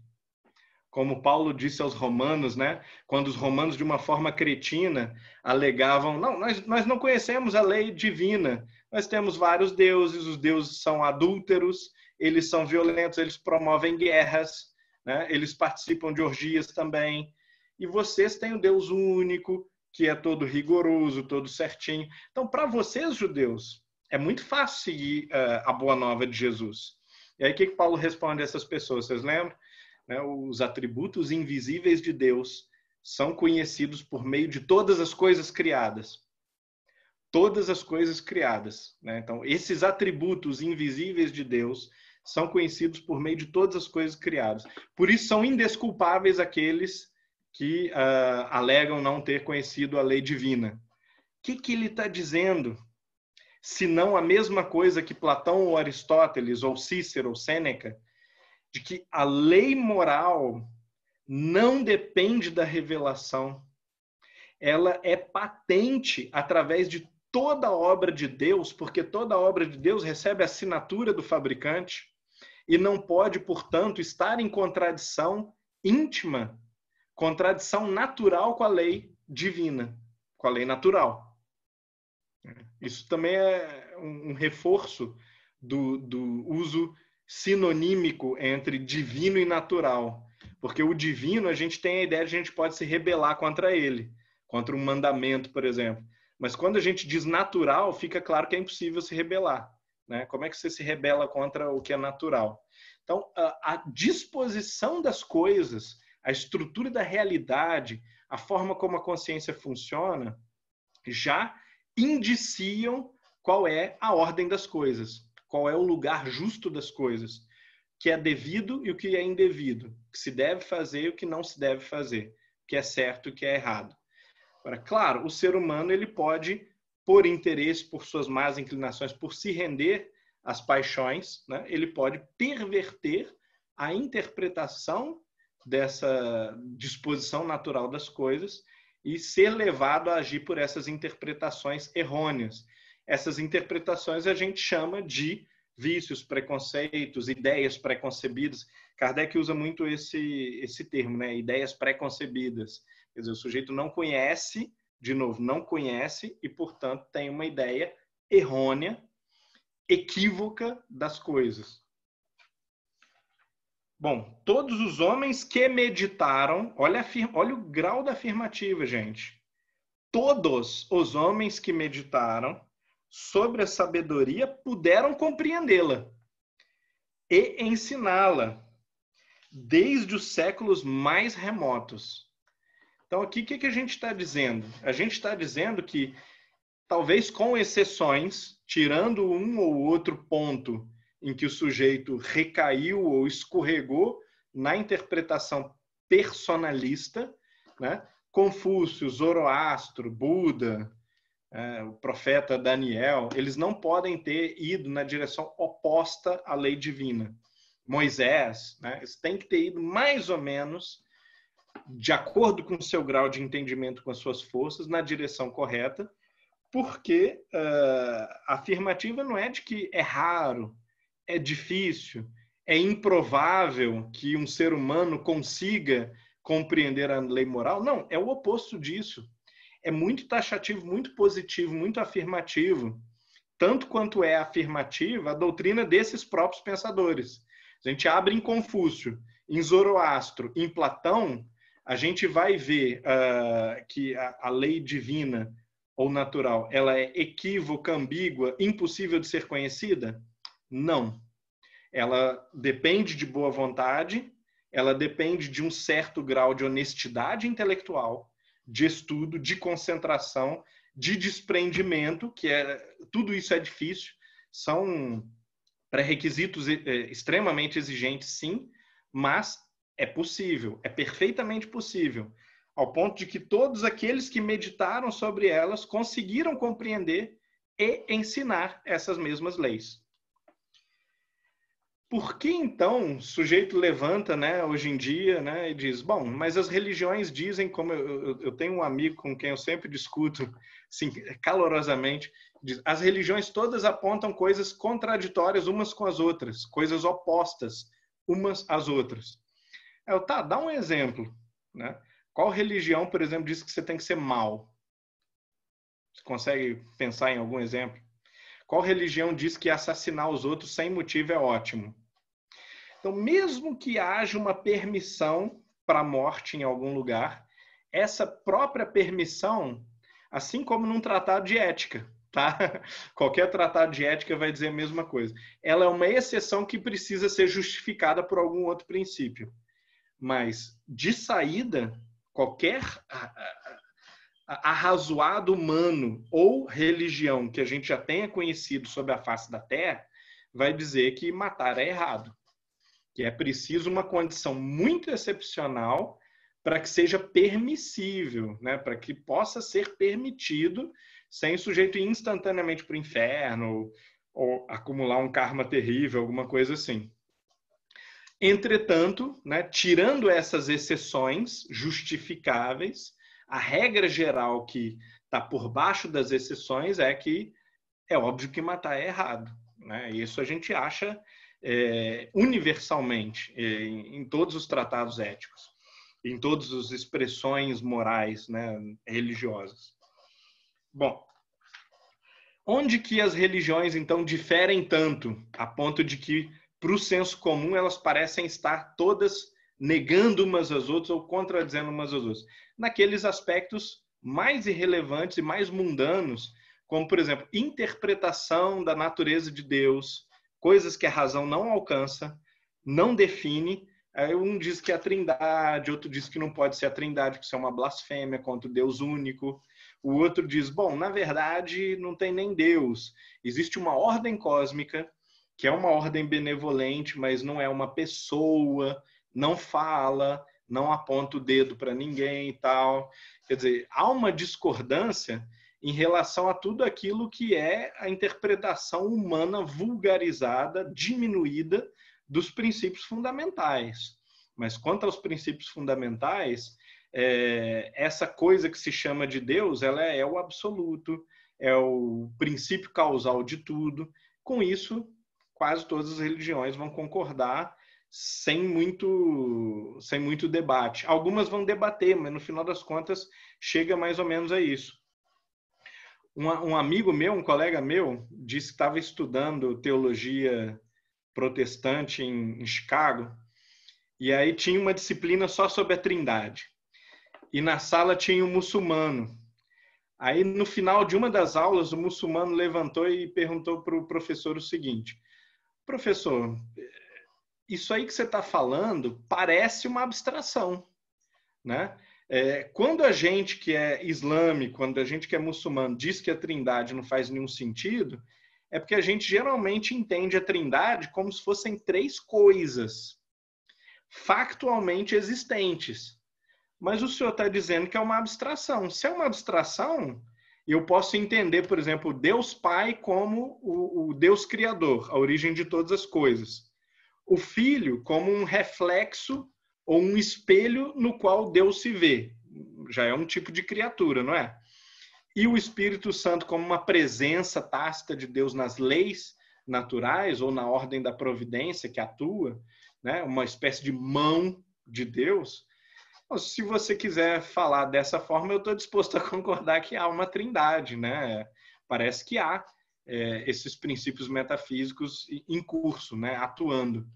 S2: como Paulo disse aos romanos, né? Quando os romanos, de uma forma cretina, alegavam: não, nós, nós não conhecemos a lei divina, nós temos vários deuses, os deuses são adúlteros, eles são violentos, eles promovem guerras, né? eles participam de orgias também. E vocês têm o Deus único, que é todo rigoroso, todo certinho. Então, para vocês, judeus, é muito fácil seguir eh, a boa nova de Jesus. E aí, o que, que Paulo responde a essas pessoas? Vocês lembram? Né? Os atributos invisíveis de Deus são conhecidos por meio de todas as coisas criadas. Todas as coisas criadas. Né? Então, esses atributos invisíveis de Deus são conhecidos por meio de todas as coisas criadas. Por isso são indesculpáveis aqueles que uh, alegam não ter conhecido a lei divina. O que, que ele está dizendo? Se não a mesma coisa que Platão ou Aristóteles, ou Cícero ou Sêneca, de que a lei moral não depende da revelação. Ela é patente através de toda a obra de Deus, porque toda a obra de Deus recebe a assinatura do fabricante e não pode, portanto, estar em contradição íntima, contradição natural com a lei divina, com a lei natural. Isso também é um reforço do, do uso sinonímico entre divino e natural. Porque o divino, a gente tem a ideia de que a gente pode se rebelar contra ele, contra um mandamento, por exemplo. Mas quando a gente diz natural, fica claro que é impossível se rebelar. Né? Como é que você se rebela contra o que é natural? Então, a, a disposição das coisas, a estrutura da realidade, a forma como a consciência funciona, já indiciam qual é a ordem das coisas, qual é o lugar justo das coisas, que é devido e o que é indevido, o que se deve fazer e o que não se deve fazer, o que é certo e o que é errado. Agora, claro, o ser humano ele pode por interesse, por suas más inclinações, por se render às paixões, né? ele pode perverter a interpretação dessa disposição natural das coisas e ser levado a agir por essas interpretações errôneas. Essas interpretações a gente chama de vícios, preconceitos, ideias preconcebidas. Kardec usa muito esse, esse termo, né? ideias preconcebidas. Quer dizer, o sujeito não conhece de novo, não conhece e, portanto, tem uma ideia errônea, equívoca das coisas. Bom, todos os homens que meditaram, olha, olha o grau da afirmativa, gente. Todos os homens que meditaram sobre a sabedoria puderam compreendê-la e ensiná-la desde os séculos mais remotos então, aqui o que, que a gente está dizendo? A gente está dizendo que, talvez com exceções, tirando um ou outro ponto em que o sujeito recaiu ou escorregou na interpretação personalista, né? Confúcio, Zoroastro, Buda, é, o profeta Daniel, eles não podem ter ido na direção oposta à lei divina. Moisés, né? eles têm que ter ido mais ou menos de acordo com o seu grau de entendimento com as suas forças, na direção correta, porque uh, a afirmativa não é de que é raro, é difícil, é improvável que um ser humano consiga compreender a lei moral. Não, é o oposto disso. É muito taxativo, muito positivo, muito afirmativo. Tanto quanto é afirmativa a doutrina desses próprios pensadores. A gente abre em Confúcio, em Zoroastro, em Platão, a gente vai ver uh, que a, a lei divina ou natural, ela é equívoca, ambígua, impossível de ser conhecida? Não. Ela depende de boa vontade, ela depende de um certo grau de honestidade intelectual, de estudo, de concentração, de desprendimento, que é tudo isso é difícil, são pré-requisitos eh, extremamente exigentes, sim, mas é possível, é perfeitamente possível, ao ponto de que todos aqueles que meditaram sobre elas conseguiram compreender e ensinar essas mesmas leis. Por que então o sujeito levanta, né, hoje em dia, né, e diz, bom, mas as religiões dizem, como eu, eu, tenho um amigo com quem eu sempre discuto, assim, calorosamente, diz, as religiões todas apontam coisas contraditórias umas com as outras, coisas opostas umas às outras. Eu, é tá, dá um exemplo. Né? Qual religião, por exemplo, diz que você tem que ser mal? Você consegue pensar em algum exemplo? Qual religião diz que assassinar os outros sem motivo é ótimo? Então, mesmo que haja uma permissão para a morte em algum lugar, essa própria permissão, assim como num tratado de ética, tá? Qualquer tratado de ética vai dizer a mesma coisa. Ela é uma exceção que precisa ser justificada por algum outro princípio. Mas, de saída, qualquer arrazoado humano ou religião que a gente já tenha conhecido sobre a face da Terra vai dizer que matar é errado. Que é preciso uma condição muito excepcional para que seja permissível, né? para que possa ser permitido sem o sujeito ir instantaneamente para o inferno ou, ou acumular um karma terrível, alguma coisa assim. Entretanto, né, tirando essas exceções justificáveis, a regra geral que está por baixo das exceções é que é óbvio que matar é errado. Né? Isso a gente acha é, universalmente é, em, em, todos os tratados éticos, em todas as expressões morais, né, religiosas. Bom, onde que as religiões então diferem tanto a ponto de que para o senso comum, elas parecem estar todas negando umas às outras ou contradizendo umas às outras. Naqueles aspectos mais irrelevantes e mais mundanos, como, por exemplo, interpretação da natureza de Deus, coisas que a razão não alcança, não define. Um diz que é a trindade, outro diz que não pode ser a trindade, que isso é uma blasfêmia contra o Deus único. O outro diz, bom, na verdade, não tem nem Deus. Existe uma ordem cósmica que é uma ordem benevolente, mas não é uma pessoa, não fala, não aponta o dedo para ninguém e tal. Quer dizer, há uma discordância em relação a tudo aquilo que é a interpretação humana vulgarizada, diminuída dos princípios fundamentais. Mas quanto aos princípios fundamentais, é, essa coisa que se chama de Deus, ela é o absoluto, é o princípio causal de tudo. Com isso, quase todas as religiões vão concordar sem muito, sem muito debate. Algumas vão debater, mas no final das contas chega mais ou menos a isso. Um, um amigo meu, um colega meu, disse que estava estudando teologia protestante em, em Chicago e aí tinha uma disciplina só sobre a Trindade. E na sala tinha um muçulmano. Aí no final de uma das aulas o muçulmano levantou e perguntou para o professor o seguinte: Professor, isso aí que você está falando parece uma abstração, né? É, quando a gente que é islâmico, quando a gente que é muçulmano diz que a trindade não faz nenhum sentido, é porque a gente geralmente entende a trindade como se fossem três coisas factualmente existentes. Mas o senhor está dizendo que é uma abstração. Se é uma abstração, eu posso entender, por exemplo, Deus Pai como o, o, Deus Criador, a origem de todas as coisas. O Filho como um reflexo ou um espelho no qual Deus se vê. Já é um tipo de criatura, não é? E o Espírito Santo como uma presença tácita de Deus nas leis naturais ou na ordem da providência que atua, né? uma espécie de mão de Deus se você quiser falar dessa forma, eu estou disposto a concordar que há uma trindade, né? Parece que há é, esses princípios metafísicos em curso, né? Atuando.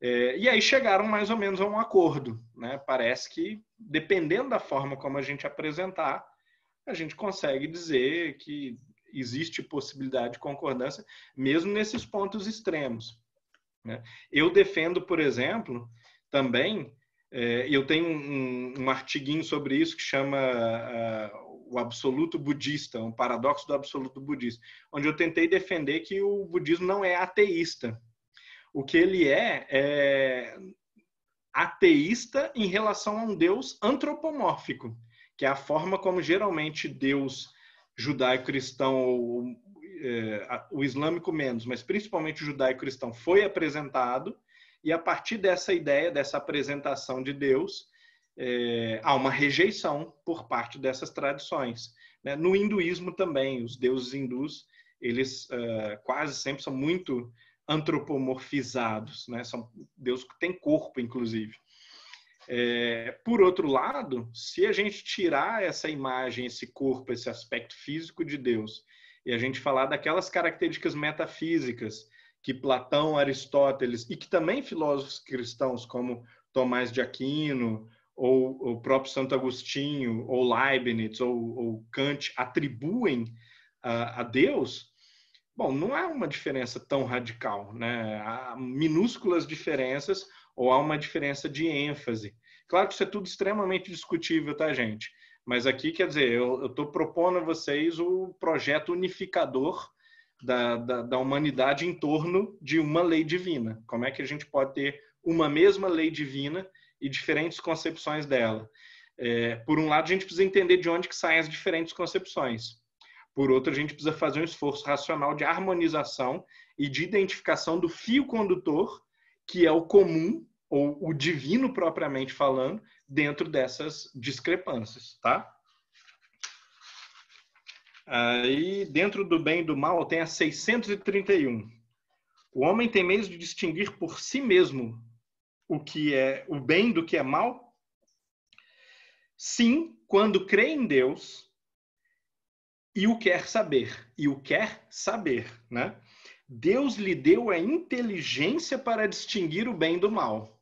S2: É, e aí chegaram mais ou menos a um acordo, né? Parece que dependendo da forma como a gente apresentar, a gente consegue dizer que existe possibilidade de concordância, mesmo nesses pontos extremos. Né? Eu defendo, por exemplo, também é, eu tenho um, um, artiguinho sobre isso que chama uh, O Absoluto Budista, um paradoxo do absoluto budista, onde eu tentei defender que o budismo não é ateísta. O que ele é é ateísta em relação a um Deus antropomórfico, que é a forma como geralmente Deus judaico-cristão ou é, o islâmico menos, mas principalmente o judaico-cristão foi apresentado e a partir dessa ideia, dessa apresentação de Deus, é, há uma rejeição por parte dessas tradições. Né? No hinduísmo também, os deuses hindus, eles uh, quase sempre são muito antropomorfizados, né? são deuses que têm corpo, inclusive. É, por outro lado, se a gente tirar essa imagem, esse corpo, esse aspecto físico de Deus, e a gente falar daquelas características metafísicas, que Platão, Aristóteles e que também filósofos cristãos como Tomás de Aquino ou o próprio Santo Agostinho ou Leibniz ou, ou Kant atribuem a, ah, a Deus, bom, não há uma diferença tão radical, né? Há minúsculas diferenças ou há uma diferença de ênfase. Claro que isso é tudo extremamente discutível, tá, gente? Mas aqui, quer dizer, eu estou propondo a vocês o projeto unificador da, da, da humanidade em torno de uma lei divina. Como é que a gente pode ter uma mesma lei divina e diferentes concepções dela? É, por um lado, a gente precisa entender de onde que saem as diferentes concepções. Por outro, a gente precisa fazer um esforço racional de harmonização e de identificação do fio condutor, que é o comum ou o divino propriamente falando, dentro dessas discrepâncias, tá? Aí, dentro do bem e do mal, tem a 631. O homem tem meios de distinguir por si mesmo o que é o bem do que é mal? Sim, quando crê em Deus e o quer saber, e o quer saber, né? Deus lhe deu a inteligência para distinguir o bem do mal.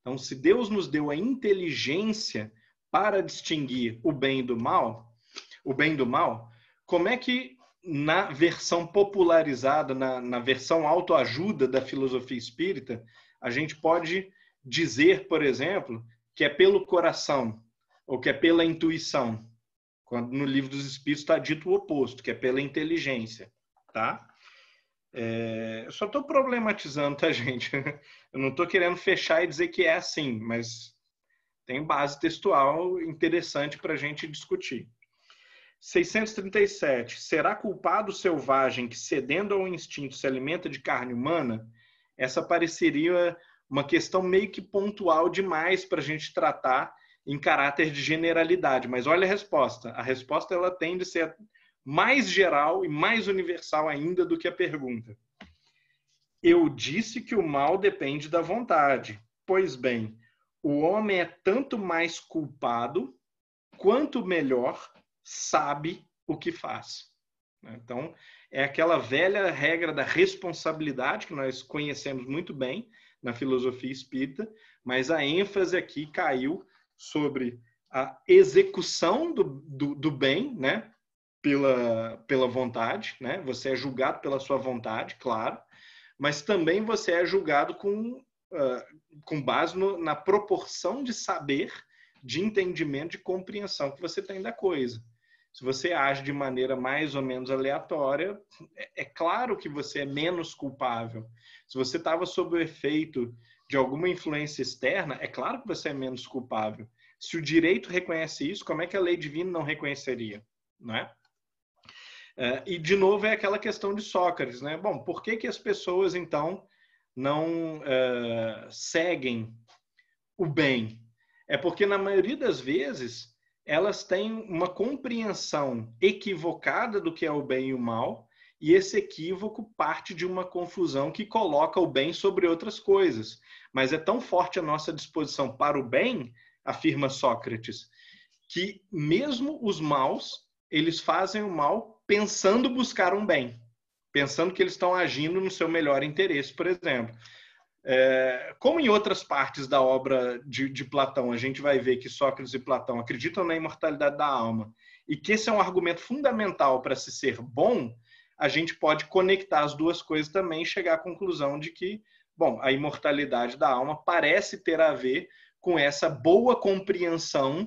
S2: Então, se Deus nos deu a inteligência para distinguir o bem do mal, o bem do mal, como é que na versão popularizada, na, na versão autoajuda da filosofia espírita, a gente pode dizer, por exemplo, que é pelo coração ou que é pela intuição, quando no livro dos Espíritos está dito o oposto, que é pela inteligência, tá? É, eu só estou problematizando, tá, gente? Eu não estou querendo fechar e dizer que é assim, mas tem base textual interessante para a gente discutir. 637. Será culpado o selvagem que, cedendo ao instinto, se alimenta de carne humana? Essa pareceria uma questão meio que pontual demais para a gente tratar em caráter de generalidade. Mas olha a resposta. A resposta ela tende a ser mais geral e mais universal ainda do que a pergunta. Eu disse que o mal depende da vontade. Pois bem, o homem é tanto mais culpado quanto melhor sabe o que faz. Né? Então, é aquela velha regra da responsabilidade que nós conhecemos muito bem na filosofia espírita, mas a ênfase aqui caiu sobre a execução do, do, do bem, né? Pela, pela vontade, né? Você é julgado pela sua vontade, claro, mas também você é julgado com, uh, com base no, na proporção de saber de entendimento, de compreensão que você tem da coisa. Se você age de maneira mais ou menos aleatória, é, é claro que você é menos culpável. Se você estava sob o efeito de alguma influência externa, é claro que você é menos culpável. Se o direito reconhece isso, como é que a lei divina não reconheceria? Não é? é e, de novo, é aquela questão de Sócrates. Né? Bom, por que, que as pessoas, então, não uh, seguem o bem, é porque, na maioria das vezes, elas têm uma compreensão equivocada do que é o bem e o mal, e esse equívoco parte de uma confusão que coloca o bem sobre outras coisas. Mas é tão forte a nossa disposição para o bem, afirma Sócrates, que mesmo os maus, eles fazem o mal pensando buscar um bem, pensando que eles estão agindo no seu melhor interesse, por exemplo. É, como em outras partes da obra de, de, Platão, a gente vai ver que Sócrates e Platão acreditam na imortalidade da alma e que esse é um argumento fundamental para se ser bom, a gente pode conectar as duas coisas também e chegar à conclusão de que, bom, a imortalidade da alma parece ter a ver com essa boa compreensão,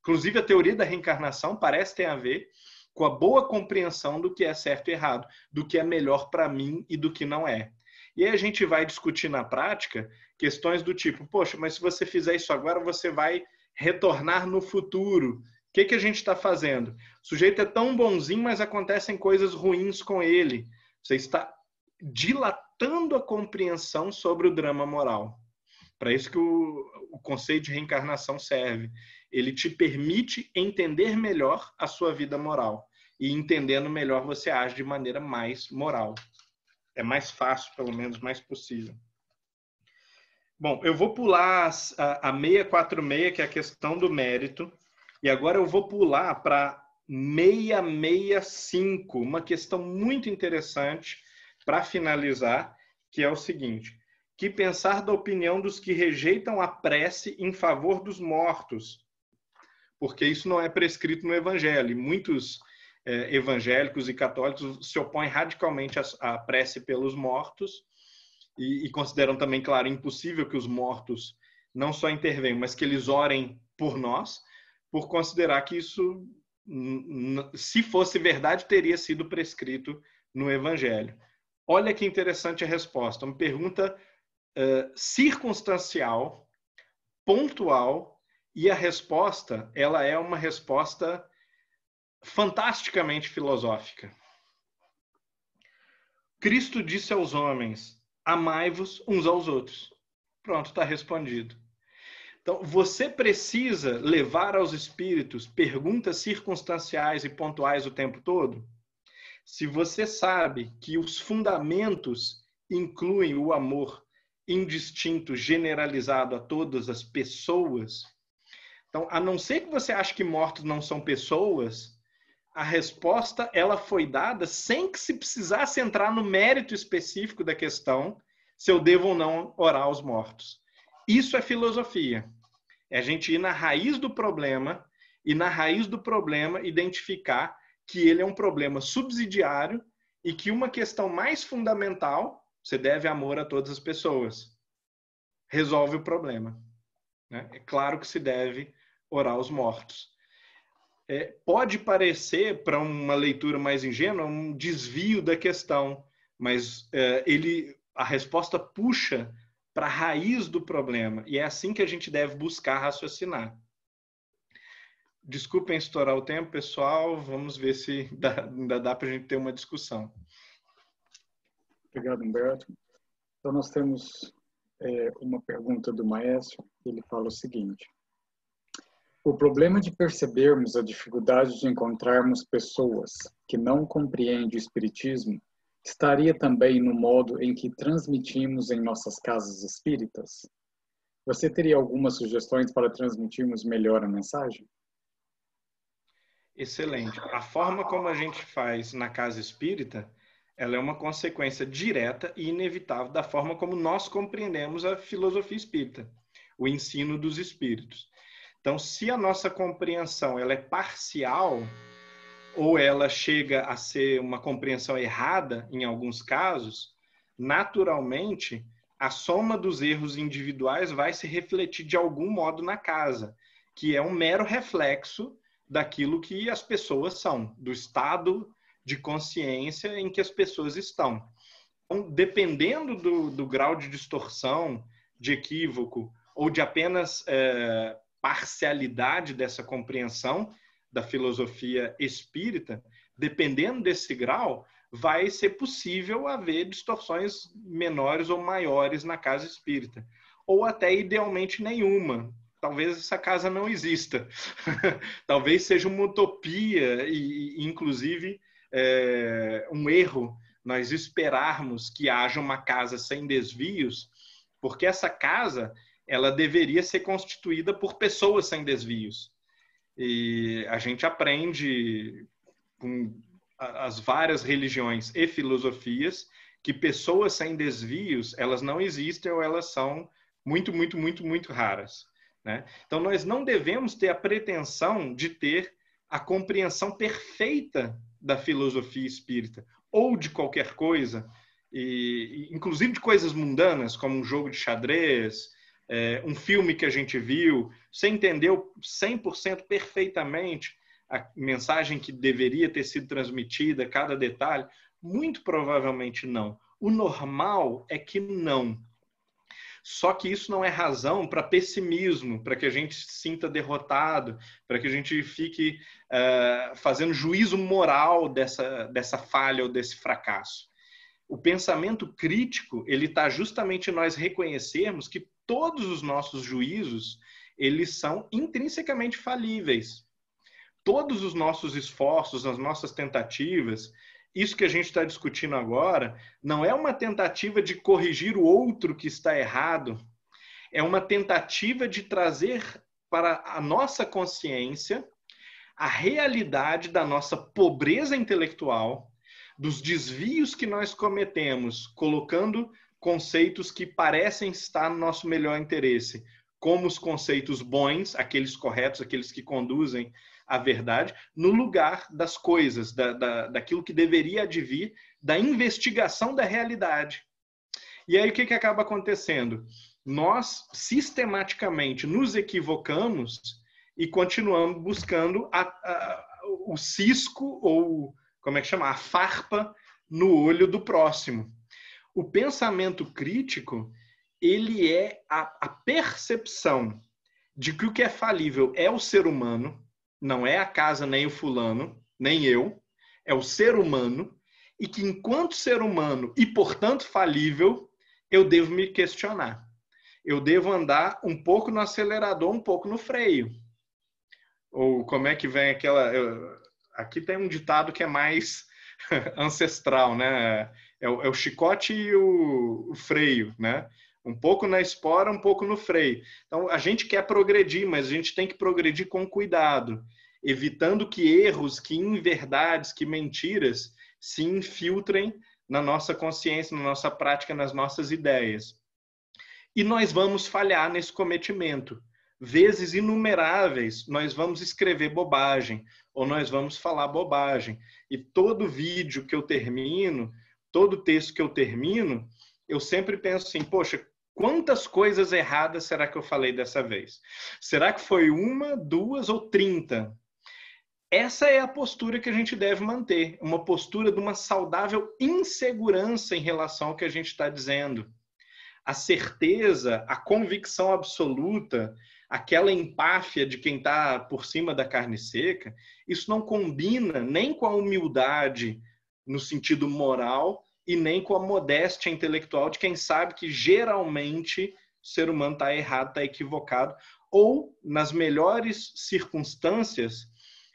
S2: inclusive a teoria da reencarnação parece ter a ver com a boa compreensão do que é certo e errado, do que é melhor para mim e do que não é. E aí a gente vai discutir na prática questões do tipo, poxa, mas se você fizer isso agora, você vai retornar no futuro. O que, que a gente está fazendo? O sujeito é tão bonzinho, mas acontecem coisas ruins com ele. Você está dilatando a compreensão sobre o drama moral. Para isso que o, o, conceito de reencarnação serve. Ele te permite entender melhor a sua vida moral. E entendendo melhor, você age de maneira mais moral é mais fácil, pelo menos, mais possível. Bom, eu vou pular a, 646, que é a questão do mérito, e agora eu vou pular para 665, uma questão muito interessante para finalizar, que é o seguinte: que pensar da opinião dos que rejeitam a prece em favor dos mortos, porque isso não é prescrito no Evangelho. Muitos eh, evangélicos e católicos se opõem radicalmente à, à prece pelos mortos e, e, consideram também, claro, impossível que os mortos não só intervenham, mas que eles orem por nós, por considerar que isso, se fosse verdade, teria sido prescrito no Evangelho. Olha que interessante a resposta. Uma pergunta eh, circunstancial, pontual, e a resposta, ela é uma resposta fantasticamente filosófica. Cristo disse aos homens: amai-vos uns aos outros. Pronto, está respondido. Então, você precisa levar aos espíritos perguntas circunstanciais e pontuais o tempo todo? Se você sabe que os fundamentos incluem o amor indistinto, generalizado a todas as pessoas, então, a não ser que você ache que mortos não são pessoas, a resposta ela foi dada sem que se precisasse entrar no mérito específico da questão se eu devo ou não orar aos mortos. Isso é filosofia. É a gente ir na raiz do problema e na raiz do problema identificar que ele é um problema subsidiário e que uma questão mais fundamental, você deve amor a todas as pessoas. Resolve o problema. Né? É claro que se deve orar aos mortos é, pode parecer, para uma leitura mais ingênua, um desvio da questão, mas é, ele, a resposta puxa para a raiz do problema, e é assim que a gente deve buscar raciocinar. Desculpem estourar o tempo, pessoal, vamos ver se dá, ainda dá para a gente ter uma discussão. Obrigado, Humberto. Então, nós temos é, uma pergunta do
S1: Maestro, ele fala o seguinte. O problema de percebermos a dificuldade de encontrarmos pessoas que não compreendem o Espiritismo estaria também no modo em que transmitimos em nossas casas espíritas? Você teria algumas sugestões para transmitirmos melhor a mensagem?
S2: Excelente. A forma como a gente faz na casa espírita, ela é uma consequência direta e inevitável da forma como nós compreendemos a filosofia espírita, o ensino dos espíritos. Então, se a nossa compreensão ela é parcial ou ela chega a ser uma compreensão errada em alguns casos, naturalmente a soma dos erros individuais vai se refletir de algum modo na casa, que é um mero reflexo daquilo que as pessoas são, do estado de consciência em que as pessoas estão. Então, dependendo do, do grau de distorção, de equívoco, ou de apenas é, parcialidade dessa compreensão da filosofia espírita, dependendo desse grau, vai ser possível haver distorções menores ou maiores na casa espírita, ou até idealmente nenhuma. Talvez essa casa não exista. Talvez seja uma utopia e, inclusive, é, um erro nós esperarmos que haja uma casa sem desvios, porque essa casa ela deveria ser constituída por pessoas sem desvios. E a gente aprende com as várias religiões e filosofias que pessoas sem desvios, elas não existem ou elas são muito, muito, muito, muito raras. Né? Então, nós não devemos ter a pretensão de ter a compreensão perfeita da filosofia espírita ou de qualquer coisa, e, inclusive de coisas mundanas, como um jogo de xadrez, é, um filme que a gente viu, você entendeu 100% perfeitamente a mensagem que deveria ter sido transmitida, cada detalhe? Muito provavelmente não. O normal é que não. Só que isso não é razão para pessimismo, para que a gente se sinta derrotado, para que a gente fique uh, fazendo juízo moral dessa, dessa falha ou desse fracasso. O pensamento crítico ele está justamente nós reconhecermos que todos os nossos juízos, eles são intrinsecamente falíveis. Todos os nossos esforços, as nossas tentativas, isso que a gente está discutindo agora, não é uma tentativa de corrigir o outro que está errado, é uma tentativa de trazer para a nossa consciência a realidade da nossa pobreza intelectual, dos desvios que nós cometemos, colocando conceitos que parecem estar no nosso melhor interesse, como os conceitos bons, aqueles corretos, aqueles que conduzem à verdade, no lugar das coisas, da, da, daquilo que deveria advir da investigação da realidade. E aí o que, que acaba acontecendo? Nós sistematicamente nos equivocamos e continuamos buscando a, a, o cisco ou como é que chama? A farpa no olho do próximo o pensamento crítico ele é a, a percepção de que o que é falível é o ser humano, não é a casa nem o fulano, nem eu, é o ser humano, e que enquanto ser humano e portanto falível, eu devo me questionar. Eu devo andar um pouco no acelerador, um pouco no freio. Ou como é que vem aquela. Eu, aqui tem um ditado que é mais ancestral, né? é o, é o chicote e o, o freio, né? um pouco na espora, um pouco no freio. Então, a gente quer progredir, mas a gente tem que progredir com cuidado, evitando que erros, que inverdades, que mentiras se infiltrem na nossa consciência, na nossa prática, nas nossas ideias. E nós vamos falhar nesse cometimento. Vezes inumeráveis, nós vamos escrever bobagem ou nós vamos falar bobagem. E todo vídeo que eu termino, todo texto que eu termino, eu sempre penso assim, poxa, quantas coisas erradas será que eu falei dessa vez? Será que foi uma, duas ou trinta? Essa é a postura que a gente deve manter, uma postura de uma saudável insegurança em relação ao que a gente está dizendo. A certeza, a convicção absoluta, aquela empáfia de quem está por cima da carne seca, isso não combina nem com a humildade no sentido moral, e nem com a modéstia intelectual de quem sabe que geralmente o ser humano está errado, está equivocado, ou, nas melhores circunstâncias,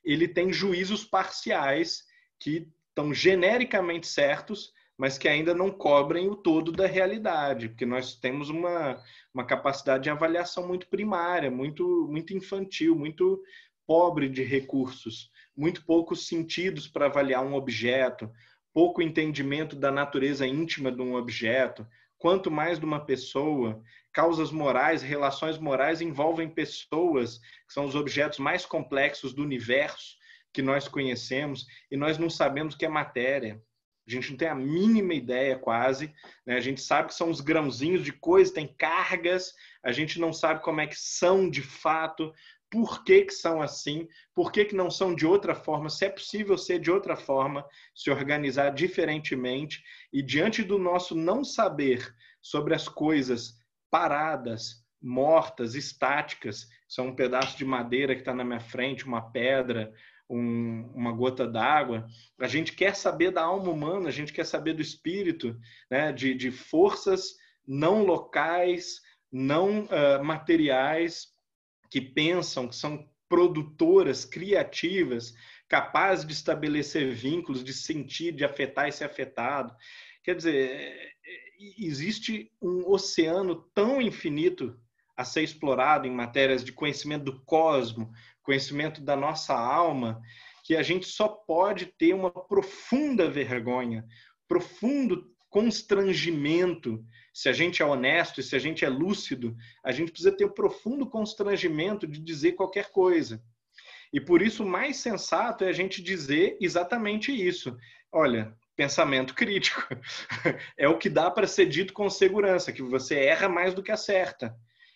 S2: ele tem juízos parciais que estão genericamente certos, mas que ainda não cobrem o todo da realidade, porque nós temos uma, uma capacidade de avaliação muito primária, muito, muito infantil, muito pobre de recursos, muito poucos sentidos para avaliar um objeto, pouco entendimento da natureza íntima de um objeto, quanto mais de uma pessoa. Causas morais, relações morais envolvem pessoas, que são os objetos mais complexos do universo que nós conhecemos, e nós não sabemos o que é matéria. A gente não tem a mínima ideia, quase. Né? A gente sabe que são uns grãozinhos de coisa, tem cargas, a gente não sabe como é que são de fato, por que, que são assim, por que, que não são de outra forma, se é possível ser de outra forma, se organizar diferentemente. E diante do nosso não saber sobre as coisas paradas, mortas, estáticas, são um pedaço de madeira que está na minha frente, uma pedra, um, uma gota d'água. A gente quer saber da alma humana, a gente quer saber do espírito, né? de, de forças não locais, não uh, materiais, que pensam, que são produtoras criativas, capazes de estabelecer vínculos, de sentir, de afetar e ser afetado. Quer dizer, é, é, existe um oceano tão infinito a ser explorado em matérias de conhecimento do cosmo, conhecimento da nossa alma, que a gente só pode ter uma profunda vergonha, profundo constrangimento se a gente é honesto e se a gente é lúcido, a gente precisa ter o um profundo constrangimento de dizer qualquer coisa. E por isso, o mais sensato é a gente dizer exatamente isso. Olha, pensamento crítico. é o que dá para ser dito com segurança, que você erra mais do que acerta.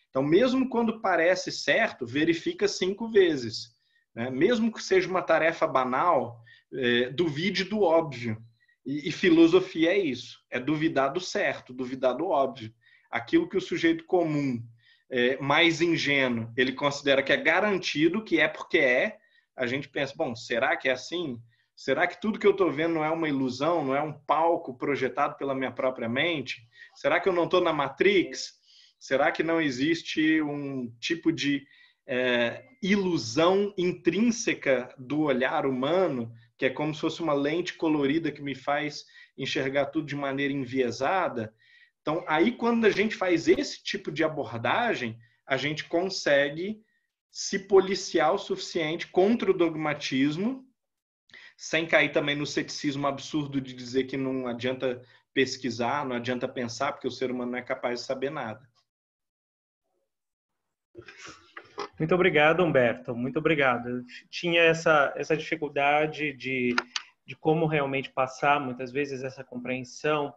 S2: Então, mesmo quando parece certo, verifica cinco vezes. Né? Mesmo que seja uma tarefa banal, eh, duvide do óbvio. E, e filosofia é isso: é duvidar do certo, duvidar do óbvio. Aquilo que o sujeito comum, é, mais ingênuo, ele considera que é garantido, que é porque é, a gente pensa, bom, será que é assim? Será que tudo que eu estou vendo não é uma ilusão, não é um palco projetado pela minha própria mente? Será que eu não estou na Matrix? Será que não existe um tipo de é, ilusão intrínseca do olhar humano que é como se fosse uma lente colorida que me faz enxergar tudo de maneira enviesada. Então, aí, quando a gente faz esse tipo de abordagem, a gente consegue se policiar o suficiente contra o dogmatismo, sem cair também no ceticismo absurdo de dizer que não adianta pesquisar, não adianta pensar, porque o ser humano não é capaz de saber nada.
S3: Muito obrigado, Humberto. Muito obrigado. Eu tinha essa, essa dificuldade de, de como realmente passar, muitas vezes, essa compreensão,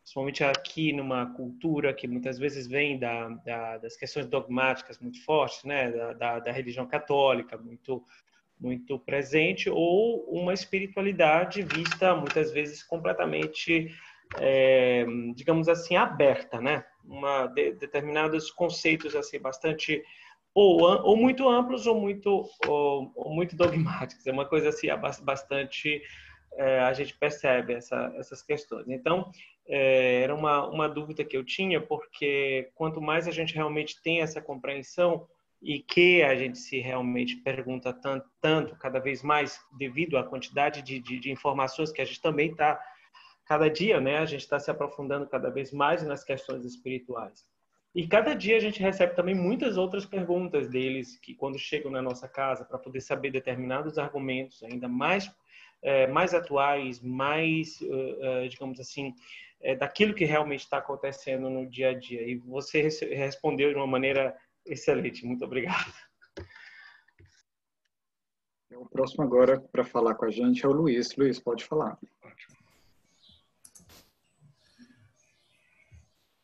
S3: principalmente aqui numa cultura que muitas vezes vem da, da, das questões dogmáticas muito fortes, né? da, da religião católica, muito muito presente ou uma espiritualidade vista muitas vezes completamente, é, digamos assim, aberta, né? Uma de, determinados conceitos assim bastante ou, ou muito amplos ou muito, ou, ou muito dogmáticos. É uma coisa assim, bastante. É, a gente percebe essa, essas questões. Então, é, era uma, uma dúvida que eu tinha, porque quanto mais a gente realmente tem essa compreensão e que a gente se realmente pergunta tanto, tanto cada vez mais, devido à quantidade de, de, de informações que a gente também está, cada dia, né, a gente está se aprofundando cada vez mais nas questões espirituais. E cada dia a gente recebe também muitas outras perguntas deles que quando chegam na nossa casa para poder saber determinados argumentos ainda mais é, mais atuais, mais uh, uh, digamos assim é, daquilo que realmente está acontecendo no dia a dia. E você respondeu de uma maneira
S1: excelente. Muito obrigado. É o próximo agora para falar com a gente é o Luiz. Luiz, pode falar.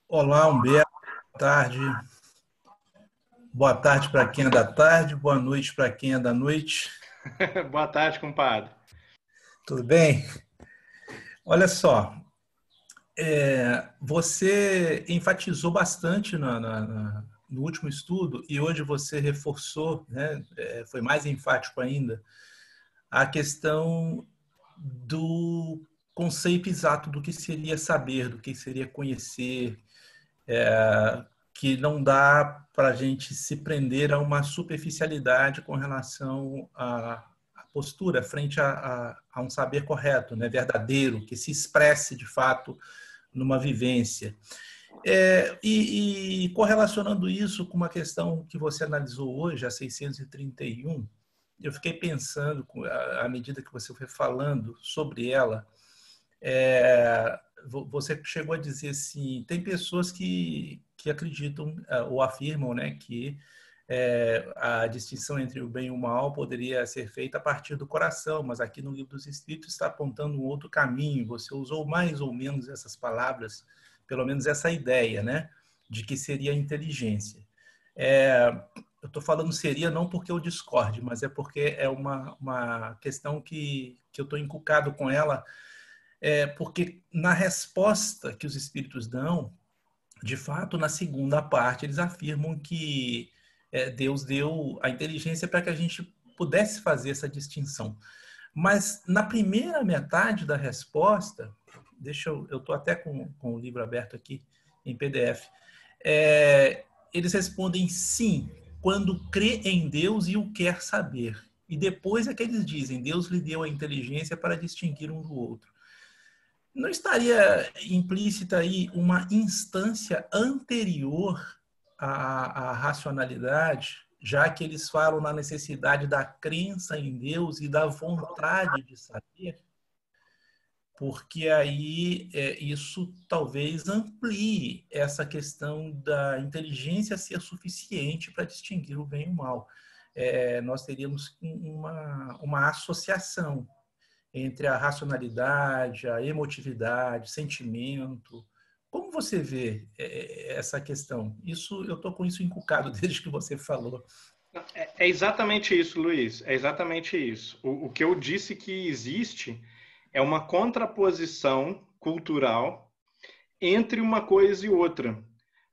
S4: Olá, Humberto tarde. Boa tarde para quem é da tarde, boa noite para quem é da noite. boa tarde, compadre. Tudo bem? Olha só, é, você enfatizou bastante na, na, na, no último estudo e hoje você reforçou, né, é, foi mais enfático ainda, a questão do conceito exato do que seria saber, do que seria conhecer, é, que não dá para a gente se prender a uma superficialidade com relação à, postura frente a, a, a, um saber correto, né, verdadeiro, que se expresse de fato numa vivência. É, e, e, correlacionando isso com uma questão que você analisou hoje, a 631, eu fiquei pensando, à medida que você foi falando sobre ela, é, você chegou a dizer assim, tem pessoas que, que acreditam eh, ou afirmam, né, que é, a distinção entre o bem e o mal poderia ser feita a partir do coração, mas aqui no livro dos Espíritos está apontando um outro caminho. Você usou mais ou menos essas palavras, pelo menos essa ideia, né, de que seria a inteligência. É, eu estou falando seria não porque eu discorde, mas é porque é uma, uma questão que, que eu estou encucado com ela é, porque na resposta que os espíritos dão, de fato, na segunda parte, eles afirmam que é, Deus deu a inteligência para que a gente pudesse fazer essa distinção. Mas na primeira metade da resposta, deixa eu, eu tô até com, com o livro aberto aqui em PDF, é, eles respondem sim quando crê em Deus e o quer saber. E depois é que eles dizem, Deus lhe deu a inteligência para distinguir um do outro não estaria implícita aí uma instância anterior à, à, racionalidade, já que eles falam na necessidade da crença em Deus e da vontade de saber? Porque aí é, isso talvez amplie essa questão da inteligência ser suficiente para distinguir o bem e o mal. É, nós teríamos uma, uma associação entre a racionalidade, a emotividade, sentimento. Como você vê é, é, essa questão? Isso eu estou com isso encucado desde que você falou.
S2: É, é exatamente isso, Luiz. É exatamente isso. O, o que eu disse que existe é uma contraposição cultural entre uma coisa e outra,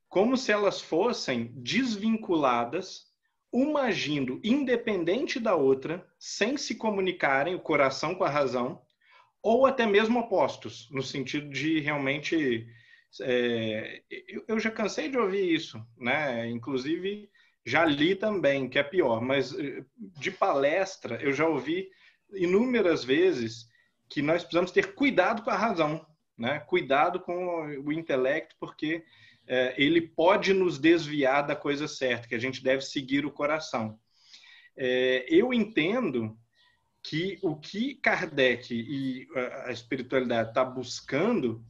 S2: como se elas fossem desvinculadas uma agindo independente da outra, sem se comunicarem, o coração com a razão, ou até mesmo opostos, no sentido de realmente. É, eu já cansei de ouvir isso, né? Inclusive, já li também, que é pior, mas eh, de palestra eu já ouvi inúmeras vezes que nós precisamos ter cuidado com a razão, né? Cuidado com o intelecto, porque é, ele pode nos desviar da coisa certa, que a gente deve seguir o coração. É, eu entendo que o que Kardec e a espiritualidade está buscando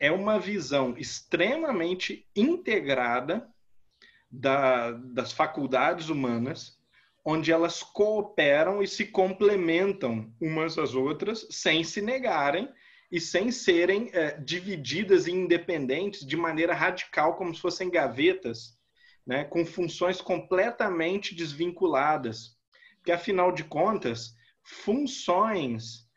S2: é uma visão extremamente integrada da, das faculdades humanas, onde elas cooperam e se complementam umas às outras sem se negarem e sem serem é, divididas e independentes de maneira radical, como se fossem gavetas, né, com funções completamente desvinculadas. Porque, afinal de contas, funções,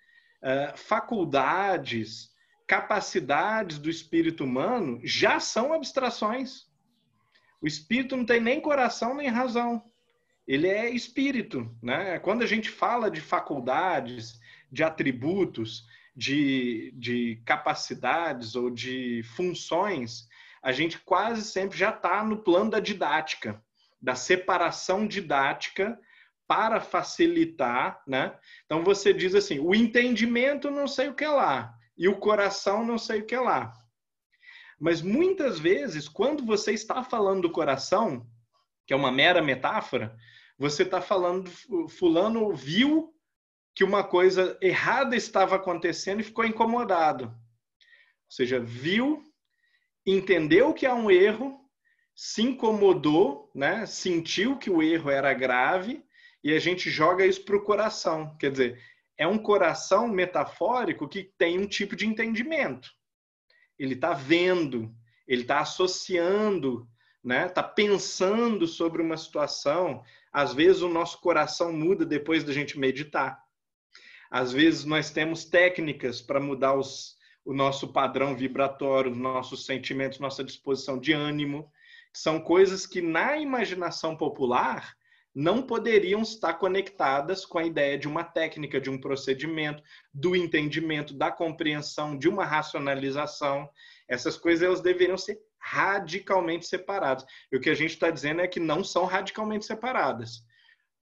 S2: é, faculdades, capacidades do espírito humano já são abstrações. O espírito não tem nem coração nem razão. Ele é espírito, né? Quando a gente fala de faculdades, de atributos, de, de capacidades ou de funções, a gente quase sempre já está no plano da didática, da separação didática para facilitar, né? Então você diz assim, o entendimento não sei o que é lá e o coração não sei o que é lá. Mas muitas vezes, quando você está falando do coração, que é uma mera metáfora, você está falando fulano viu que uma coisa errada estava acontecendo e ficou incomodado. Ou seja, viu, entendeu que há um erro, se incomodou, né? sentiu que o erro era grave e a gente joga isso para o coração. Quer dizer, é um coração metafórico que tem um tipo de entendimento. Ele está vendo, ele está associando, né? Está pensando sobre uma situação. Às vezes o nosso coração muda depois da gente meditar. Às vezes nós temos técnicas para mudar os, o nosso padrão vibratório, nossos sentimentos, nossa disposição de ânimo. São coisas que na imaginação popular não poderiam estar conectadas com a ideia de uma técnica, de um procedimento, do entendimento, da compreensão, de uma racionalização. Essas coisas elas deveriam ser radicalmente separadas. E o que a gente está dizendo é que não são radicalmente separadas.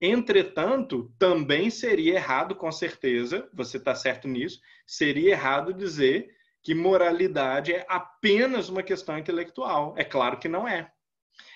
S2: Entretanto, também seria errado, com certeza, você está certo nisso, seria errado dizer que moralidade é apenas uma questão intelectual. É claro que não é.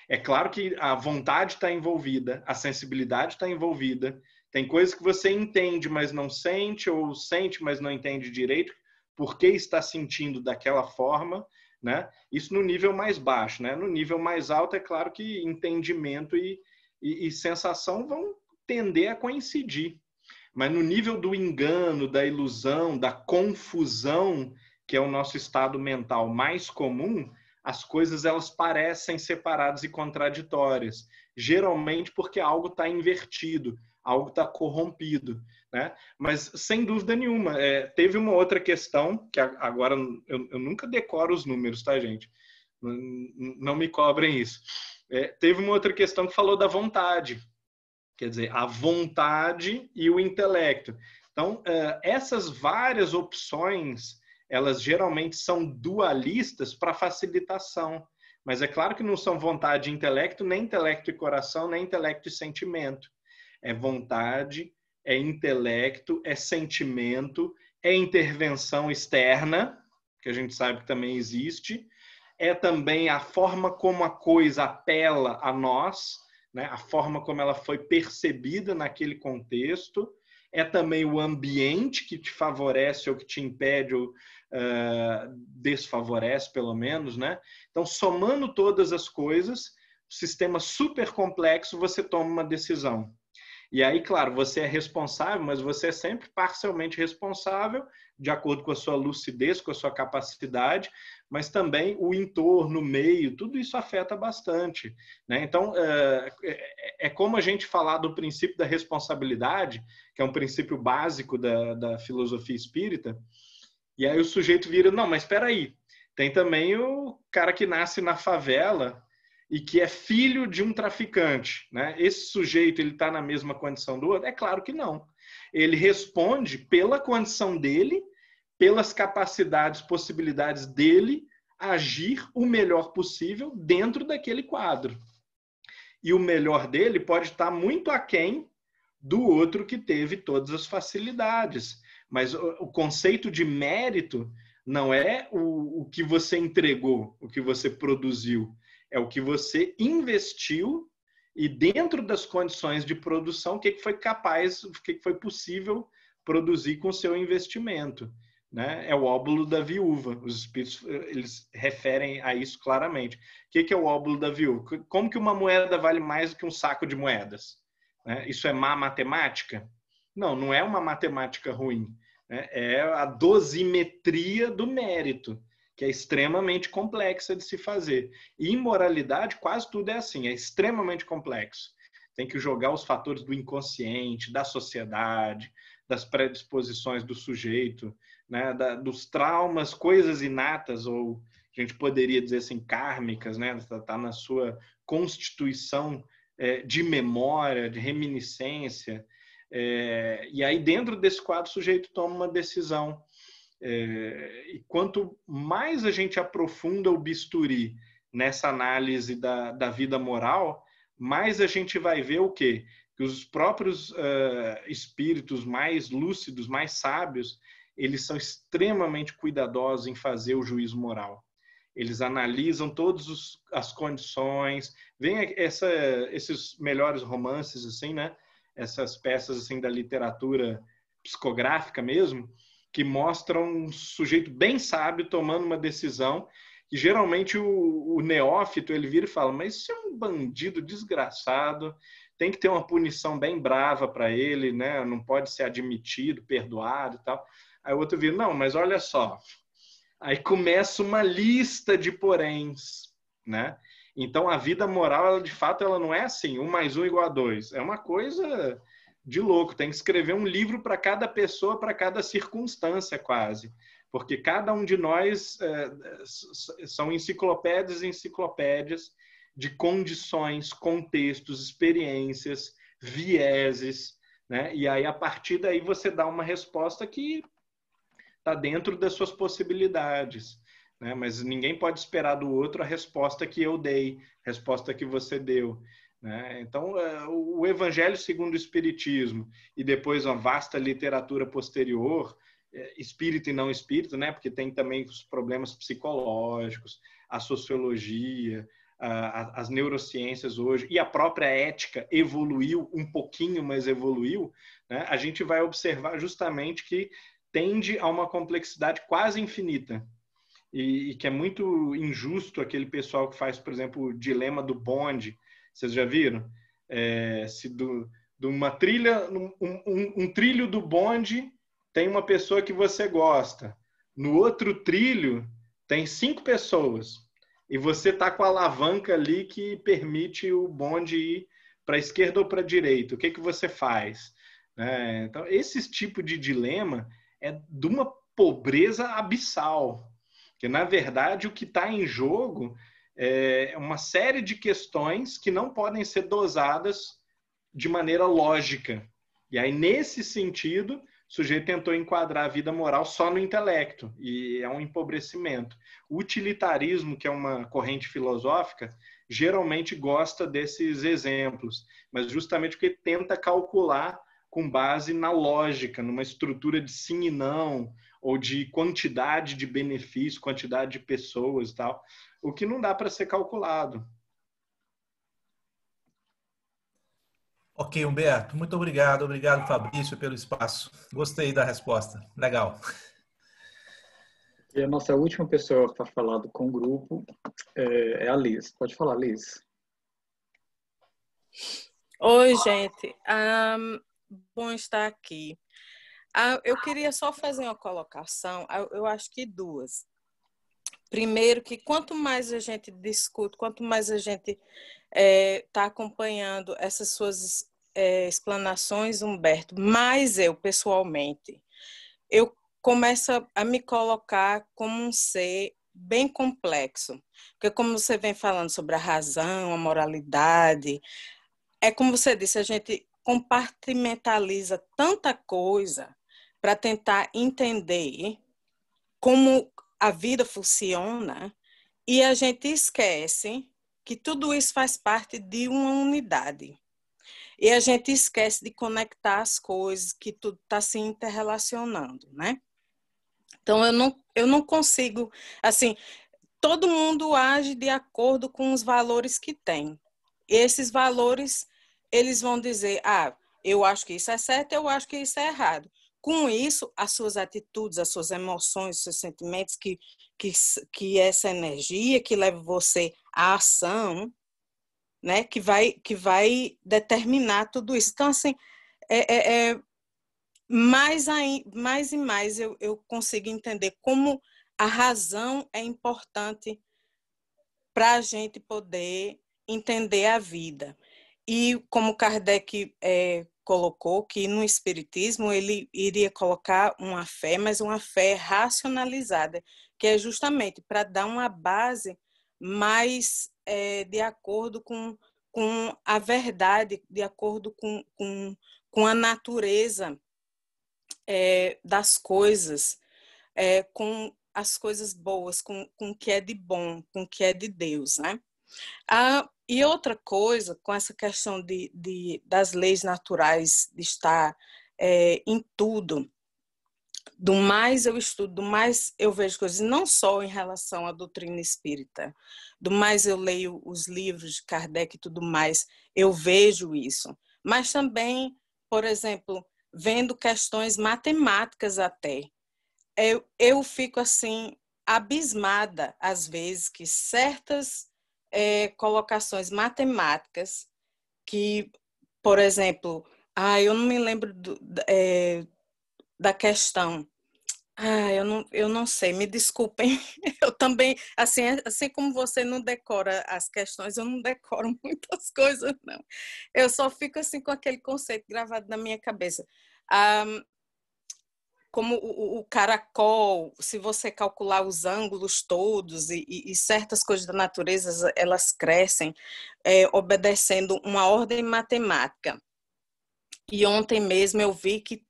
S2: É claro que a vontade está envolvida, a sensibilidade está envolvida, tem coisas que você entende, mas não sente, ou sente, mas não entende direito, por que está sentindo daquela forma, né? Isso no nível mais baixo, né? No nível mais alto, é claro que entendimento e e, e sensação vão tender a coincidir. Mas no nível do engano, da ilusão, da confusão, que é o nosso estado mental mais comum, as coisas elas parecem separadas e contraditórias, geralmente porque algo está invertido, algo está corrompido, né? Mas sem dúvida nenhuma, é, teve uma outra questão que agora eu, eu nunca decoro os números, tá gente? Não, não me cobrem isso é, teve uma outra questão que falou da vontade, quer dizer, a vontade e o intelecto. Então, é, essas várias opções, elas geralmente são dualistas para facilitação. Mas é claro que não são vontade e intelecto, nem intelecto e coração, nem intelecto e sentimento. É vontade, é intelecto, é sentimento, é intervenção externa, que a gente sabe que também existe, é também a forma como a coisa apela a nós, né? a forma como ela foi percebida naquele contexto, é também o ambiente que te favorece ou que te impede ou uh, desfavorece, pelo menos. Né? Então, somando todas as coisas, sistema super complexo, você toma uma decisão. E aí, claro, você é responsável, mas você é sempre parcialmente responsável, de acordo com a sua lucidez, com a sua capacidade, mas também o entorno, o meio, tudo isso afeta bastante. Né? Então, eh, é, é como a gente falar do princípio da responsabilidade, que é um princípio básico da, da filosofia espírita, e aí o sujeito vira, não, mas espera aí, tem também o cara que nasce na favela, e que é filho de um traficante, né? Esse sujeito ele está na mesma condição do outro? É claro que não. Ele responde pela condição dele, pelas capacidades, possibilidades dele agir o melhor possível dentro daquele quadro. E o melhor dele pode estar muito aquém do outro que teve todas as facilidades. Mas o, conceito de mérito não é o, o que você entregou, o que você produziu, é o que você investiu e dentro das condições de produção, o que foi capaz, o que foi possível produzir com seu investimento. Né? É o óbulo da viúva. Os espíritos eles referem a isso claramente. O que é o óbulo da viúva? Como que uma moeda vale mais do que um saco de moedas? Né? Isso é má matemática? Não, não é uma matemática ruim. Né? É a dosimetria do mérito que é extremamente complexa de se fazer. E imoralidade quase tudo é assim, é extremamente complexo. Tem que jogar os fatores do inconsciente, da sociedade, das predisposições do sujeito, né, da, dos traumas, coisas inatas ou a gente poderia dizer assim kármicas, né, está tá na sua constituição é, de memória, de reminiscência. É, e aí dentro desse quadro o sujeito toma uma decisão é, e quanto mais a gente aprofunda o bisturi nessa análise da, da vida moral, mais a gente vai ver o quê? Que os próprios uh, espíritos mais lúcidos, mais sábios, eles são extremamente cuidadosos em fazer o juízo moral. Eles analisam todas as condições, vem essa, esses melhores romances, assim, né? Essas peças assim da literatura psicográfica mesmo, que mostra um sujeito bem sábio tomando uma decisão. E geralmente o, o neófito ele vira e fala: Mas isso é um bandido desgraçado, tem que ter uma punição bem brava para ele, né? não pode ser admitido, perdoado e tal. Aí o outro vira: Não, mas olha só. Aí começa uma lista de poréns, né? Então a vida moral, ela, de fato, ela não é assim, um mais um igual a dois. É uma coisa de louco. Tem que escrever um livro para cada pessoa, para cada circunstância, quase. Porque cada um de nós é, é, são enciclopédias e enciclopédias de condições, contextos, experiências, vieses. Né? E aí, a partir daí, você dá uma resposta que está dentro das suas possibilidades. Né? Mas ninguém pode esperar do outro a resposta que eu dei, resposta que você deu. Né? Então, é, o Evangelho segundo o Espiritismo e depois uma vasta literatura posterior, é, Espírito e não Espírito, né? porque tem também os problemas psicológicos, a sociologia, as neurociências hoje e a própria ética evoluiu um pouquinho, mas evoluiu, né? a gente vai observar justamente que tende a uma complexidade quase infinita e, que é muito injusto aquele pessoal que faz, por exemplo, o dilema do bonde, vocês já viram? É, se do, de uma trilha, um, um, um trilho do bonde tem uma pessoa que você gosta. No outro trilho tem cinco pessoas. E você está com a alavanca ali que permite o bonde ir para a esquerda ou para a direita. O que, que você faz? Né? Então, esse tipo de dilema é de uma pobreza abissal. Porque, na verdade, o que está em jogo é, uma série de questões que não podem ser dosadas de maneira lógica. E aí, nesse sentido, o sujeito tentou enquadrar a vida moral só no intelecto, e é um empobrecimento. O utilitarismo, que é uma corrente filosófica, geralmente gosta desses exemplos, mas justamente porque tenta calcular com base na lógica, numa estrutura de sim e não, ou de quantidade de benefício, quantidade de pessoas e
S4: tal, o que não dá para ser calculado. Ok, Humberto, muito obrigado. Obrigado, Fabrício, pelo espaço. Gostei da resposta. Legal.
S1: E a nossa última pessoa para tá falar com o grupo é, é a Liz. Pode falar, Liz.
S5: Oi, gente. Um, bom estar aqui. Ah, eu ah, queria só fazer uma colocação, ah, eu acho que duas. Primeiro, que quanto mais a gente discute, quanto mais a gente está eh, é, acompanhando essas suas é, explanações, Humberto, mais eu, pessoalmente, eu começo a me colocar como um ser bem complexo. Porque, como você vem falando sobre a razão, a moralidade, é como você disse, a gente compartimentaliza tanta coisa para tentar entender como a vida funciona e a gente esquece que tudo isso faz parte de uma unidade. E a gente esquece de conectar as coisas, que tudo está se interrelacionando, né? Então, eu não, eu não consigo, assim, todo mundo age de acordo com os valores que tem. E esses valores, eles vão dizer, ah, eu acho que isso é certo, eu acho que isso é errado. Com isso, as suas atitudes, as suas emoções, os seus sentimentos, que, que, que essa energia que leva você à ação, né, que vai que vai determinar tudo isso. Então, assim, é, é, é mais, aí, mais e mais eu, eu consigo entender como a razão é importante para a gente poder entender a vida. E como Kardec é, colocou que no espiritismo ele iria colocar uma fé, mas uma fé racionalizada, que é justamente para dar uma base mais é, de acordo com, com a verdade, de acordo com, com, com a natureza é, das coisas, é, com as coisas boas, com, com o que é de bom, com o que é de Deus, né? Ah, e outra coisa, com essa questão de, de das leis naturais de estar é, em tudo, do mais eu estudo, do mais eu vejo coisas, não só em relação à doutrina espírita, do mais eu leio os livros de Kardec e tudo mais, eu vejo isso. Mas também, por exemplo, vendo questões matemáticas até, eu, eu fico assim, abismada às vezes que certas é, colocações matemáticas que, por exemplo, ah, eu não me lembro do, é, da questão. Ah, eu não, eu não sei, me desculpem. Eu também, assim, é, assim como você não decora as questões, eu não decoro muitas coisas, não. Eu só fico assim com aquele conceito gravado na minha cabeça. Ah, como o, o, caracol, se você calcular os ângulos todos e, e certas coisas da natureza, elas crescem é, obedecendo uma ordem matemática. E ontem mesmo eu vi que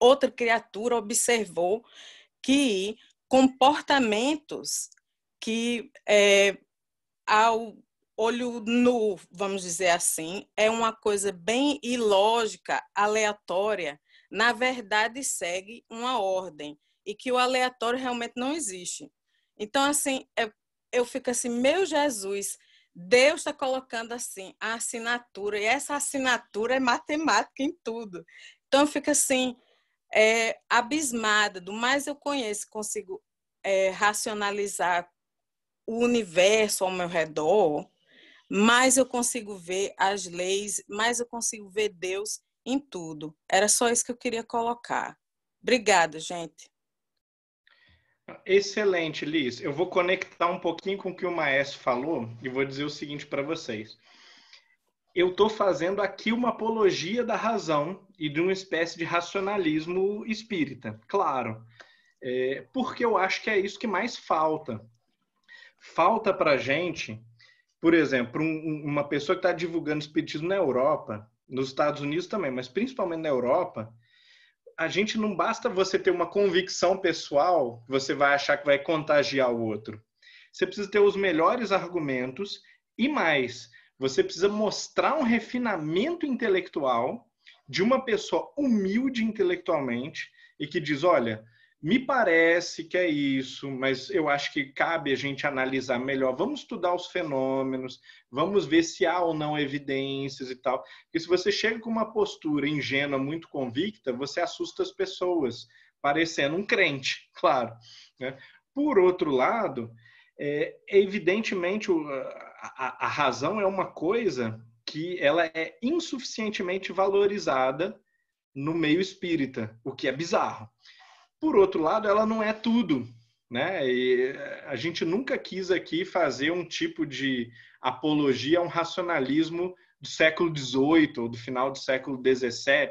S5: outra criatura observou que comportamentos que é, ao olho nu, vamos dizer assim, é uma coisa bem ilógica, aleatória, na verdade segue uma ordem e que o aleatório realmente não existe. Então, assim, eu, é, eu fico assim, meu Jesus, Deus está colocando assim a assinatura, e essa assinatura é matemática em tudo. Então, eu fico assim, é, abismada, do mais eu conheço, consigo é, racionalizar o universo ao meu redor, mais eu consigo ver as leis, mais eu consigo ver Deus em tudo. Era só isso que eu queria colocar. Obrigada, gente.
S2: Excelente, Liz. Eu vou conectar um pouquinho com o que o Maestro falou e vou dizer o seguinte para vocês. Eu estou fazendo aqui uma apologia da razão e de uma espécie de racionalismo espírita, claro, é, porque eu acho que é isso que mais falta. Falta para gente, por exemplo, um, uma pessoa que está divulgando espiritismo na Europa, nos Estados Unidos também, mas principalmente na Europa, a gente não basta você ter uma convicção pessoal, que você vai achar que vai contagiar o outro. Você precisa ter os melhores argumentos e mais, você precisa mostrar um refinamento intelectual de uma pessoa humilde intelectualmente e que diz, olha, me parece que é isso, mas eu acho que cabe a gente analisar melhor. Vamos estudar os fenômenos, vamos ver se há ou não evidências e tal. Porque se você chega com uma postura ingênua, muito convicta, você assusta as pessoas, parecendo um crente, claro. Né? Por outro lado, é, evidentemente a, a, a razão é uma coisa que ela é insuficientemente valorizada no meio espírita, o que é bizarro. Por outro lado, ela não é tudo. Né? E eh, a gente nunca quis aqui fazer um tipo de apologia a um racionalismo do século XVIII ou do final do século XVII,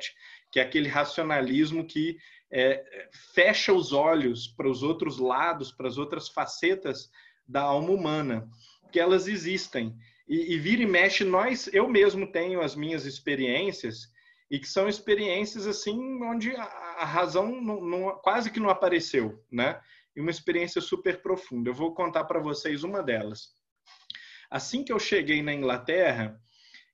S2: que é aquele racionalismo que é, fecha os olhos para os outros lados, para as outras facetas da alma humana, que elas existem. E, e vira e mexe, nós, eu mesmo tenho as minhas experiências e que são experiências assim onde a razão não, não, quase que não apareceu, né? E uma experiência super profunda. Eu vou contar para vocês uma delas. Assim que eu cheguei na Inglaterra,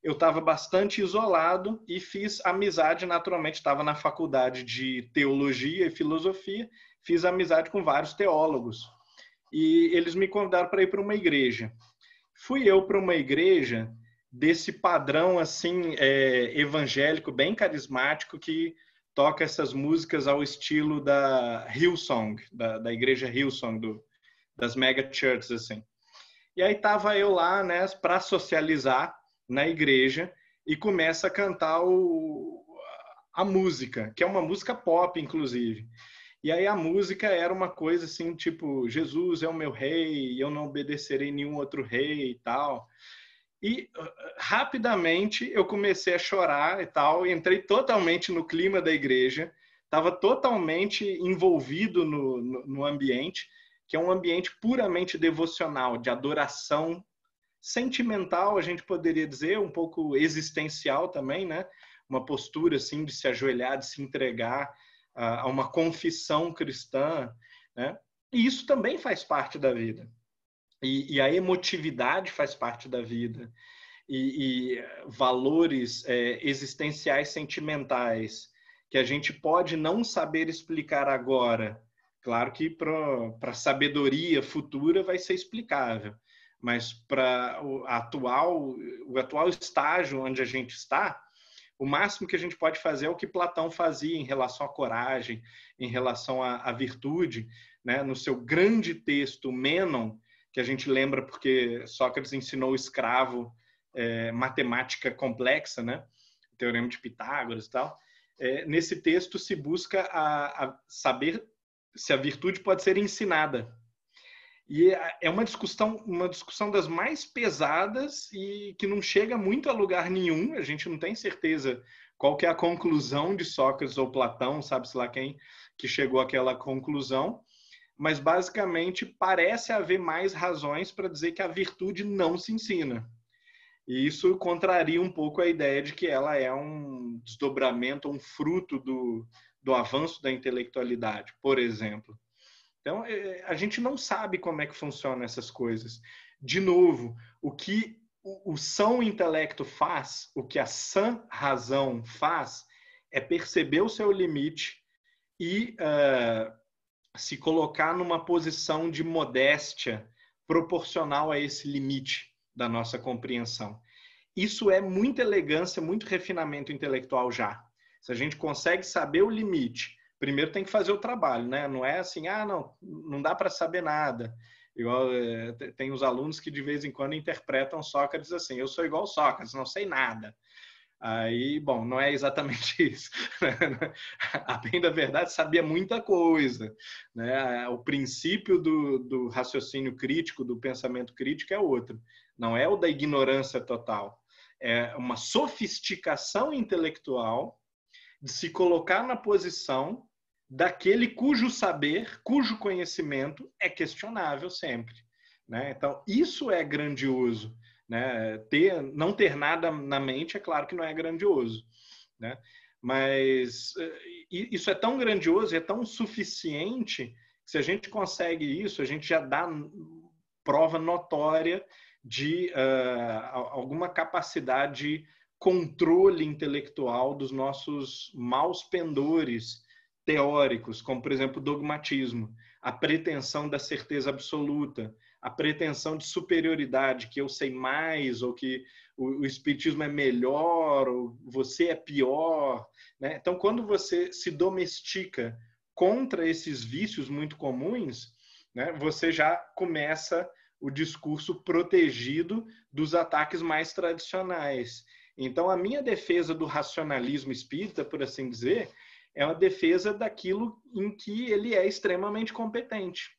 S2: eu estava bastante isolado e fiz amizade naturalmente. Estava na faculdade de teologia e filosofia, fiz amizade com vários teólogos e eles me convidaram para ir para uma igreja. Fui eu para uma igreja desse padrão assim é, evangélico bem carismático que toca essas músicas ao estilo da Hillsong, da, da igreja Hillsong do, das mega churches assim. E aí tava eu lá, né, para socializar na igreja e começa a cantar o, a música, que é uma música pop inclusive. E aí a música era uma coisa assim, tipo, Jesus é o meu rei, eu não obedecerei nenhum outro rei e tal. E ah, rapidamente eu comecei a chorar e tal, e entrei totalmente no clima da igreja, estava totalmente envolvido no, no, no ambiente, que é um ambiente puramente devocional, de adoração sentimental, a gente poderia dizer, um pouco existencial também, né? Uma postura assim de se ajoelhar, de se entregar ah, a uma confissão cristã, né? E isso também faz parte da vida. E, e a emotividade faz parte da vida. E, e valores é, existenciais sentimentais que a gente pode não saber explicar agora. Claro que para a sabedoria futura vai ser explicável, mas para o atual, o atual estágio onde a gente está, o máximo que a gente pode fazer é o que Platão fazia em relação à coragem, em relação à, à virtude. Né? No seu grande texto, Menon, que a gente lembra porque Sócrates ensinou o escravo é, matemática complexa, né? O teorema de Pitágoras e tal. É, nesse texto se busca a, a saber se a virtude pode ser ensinada. E é, é uma discussão, uma discussão das mais pesadas e que não chega muito a lugar nenhum. A gente não tem certeza qual que é a conclusão de Sócrates ou Platão, sabe-se lá quem que chegou àquela conclusão mas basicamente parece haver mais razões para dizer que a virtude não se ensina. E isso contraria um pouco a ideia de que ela é um desdobramento, um fruto do, do avanço da intelectualidade, por exemplo. Então, é, a gente não sabe como é que funcionam essas coisas. De novo, o que o, são intelecto faz, o que a sã razão faz, é perceber o seu limite e uh, se colocar numa posição de modéstia proporcional a esse limite da nossa compreensão. Isso é muita elegância, muito refinamento intelectual já. Se a gente consegue saber o limite, primeiro tem que fazer o trabalho, né? Não é assim, ah, não, não dá para saber nada. Igual, eh, tem os alunos que de vez em quando interpretam Sócrates assim, eu sou igual Sócrates, não sei nada. Aí, bom, não é exatamente isso. Né? a bem da verdade, sabia muita coisa. Né? O princípio do, do, raciocínio crítico, do pensamento crítico, é outro. Não é o da ignorância total. É uma sofisticação intelectual de se colocar na posição daquele cujo saber, cujo conhecimento é questionável sempre. Né? Então, isso é grandioso né? Ter, não ter nada na mente, é claro que não é grandioso. Né? Mas eh, isso é tão grandioso, é tão suficiente, que se a gente consegue isso, a gente já dá prova notória de uh, alguma capacidade de controle intelectual dos nossos maus pendores teóricos, como, por exemplo, o dogmatismo, a pretensão da certeza absoluta, a pretensão de superioridade, que eu sei mais, ou que o, o espiritismo é melhor, ou você é pior. Né? Então, quando você se domestica contra esses vícios muito comuns, né, você já começa o discurso protegido dos ataques mais tradicionais. Então, a minha defesa do racionalismo espírita, por assim dizer, é uma defesa daquilo em que ele é extremamente competente.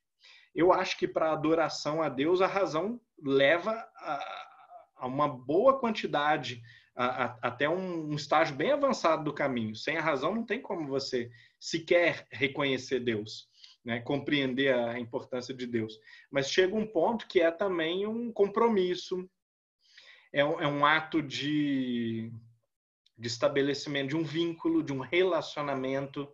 S2: Eu acho que para adoração a Deus, a razão leva a, a uma boa quantidade, a, a, até um, um estágio bem avançado do caminho. Sem a razão, não tem como você sequer reconhecer Deus. Né, compreender a importância de Deus. Mas chega um ponto que é também um compromisso, é um, é um ato de, de, estabelecimento de um vínculo, de um relacionamento.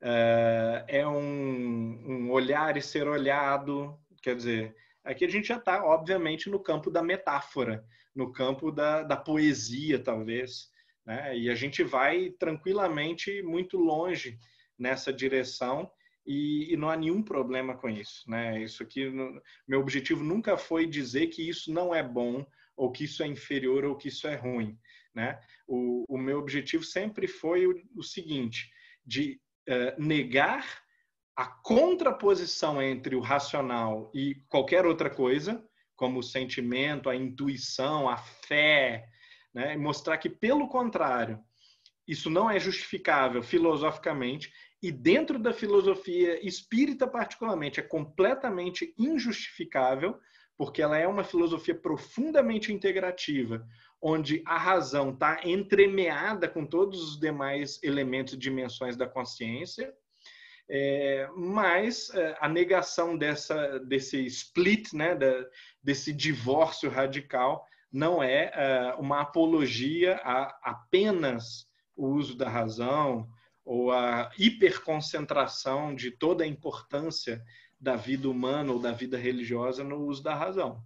S2: Uh, é um, um, olhar e ser olhado. Quer dizer, aqui a gente já está, obviamente, no campo da metáfora, no campo da, da poesia, talvez. Né? E a gente vai tranquilamente muito longe nessa direção e, e não há nenhum problema com isso. Né? Isso aqui, no, meu objetivo nunca foi dizer que isso não é bom ou que isso é inferior ou que isso é ruim. Né? O, o meu objetivo sempre foi o, o seguinte, de eh, negar a contraposição entre o racional e qualquer outra coisa, como o sentimento, a intuição, a fé, né? mostrar que, pelo contrário, isso não é justificável filosoficamente e dentro da filosofia espírita particularmente é completamente injustificável porque ela é uma filosofia profundamente integrativa onde a razão está entremeada com todos os demais elementos e dimensões da consciência, é, mas é, a negação dessa, desse split, né, da, desse divórcio radical, não é, é uma apologia a apenas o uso da razão ou a hiperconcentração de toda a importância da vida humana ou da vida religiosa no uso da razão.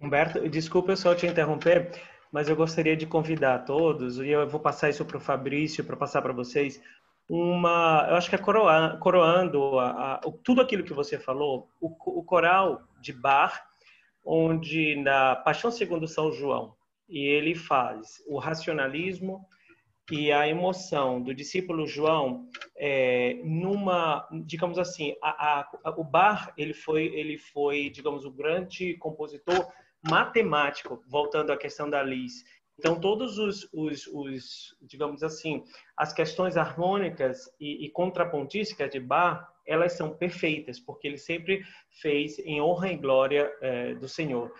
S3: Humberto, desculpa eu só te interromper, mas eu gostaria de convidar todos, e eu vou passar isso para o Fabrício, para passar para vocês, uma, eu acho que é coroa, coroando a, a, tudo aquilo que você falou, o, o, coral de Bar, onde na Paixão Segundo São João, e ele faz o racionalismo e a emoção do discípulo João é, numa, digamos assim, a, o Bar ele foi ele foi digamos o grande compositor matemático, voltando à questão da Liz. Então, todos os, os, os, digamos assim, as questões harmônicas e, e contrapontísticas de Bach, elas são perfeitas, porque ele sempre fez em honra e glória é, do Senhor.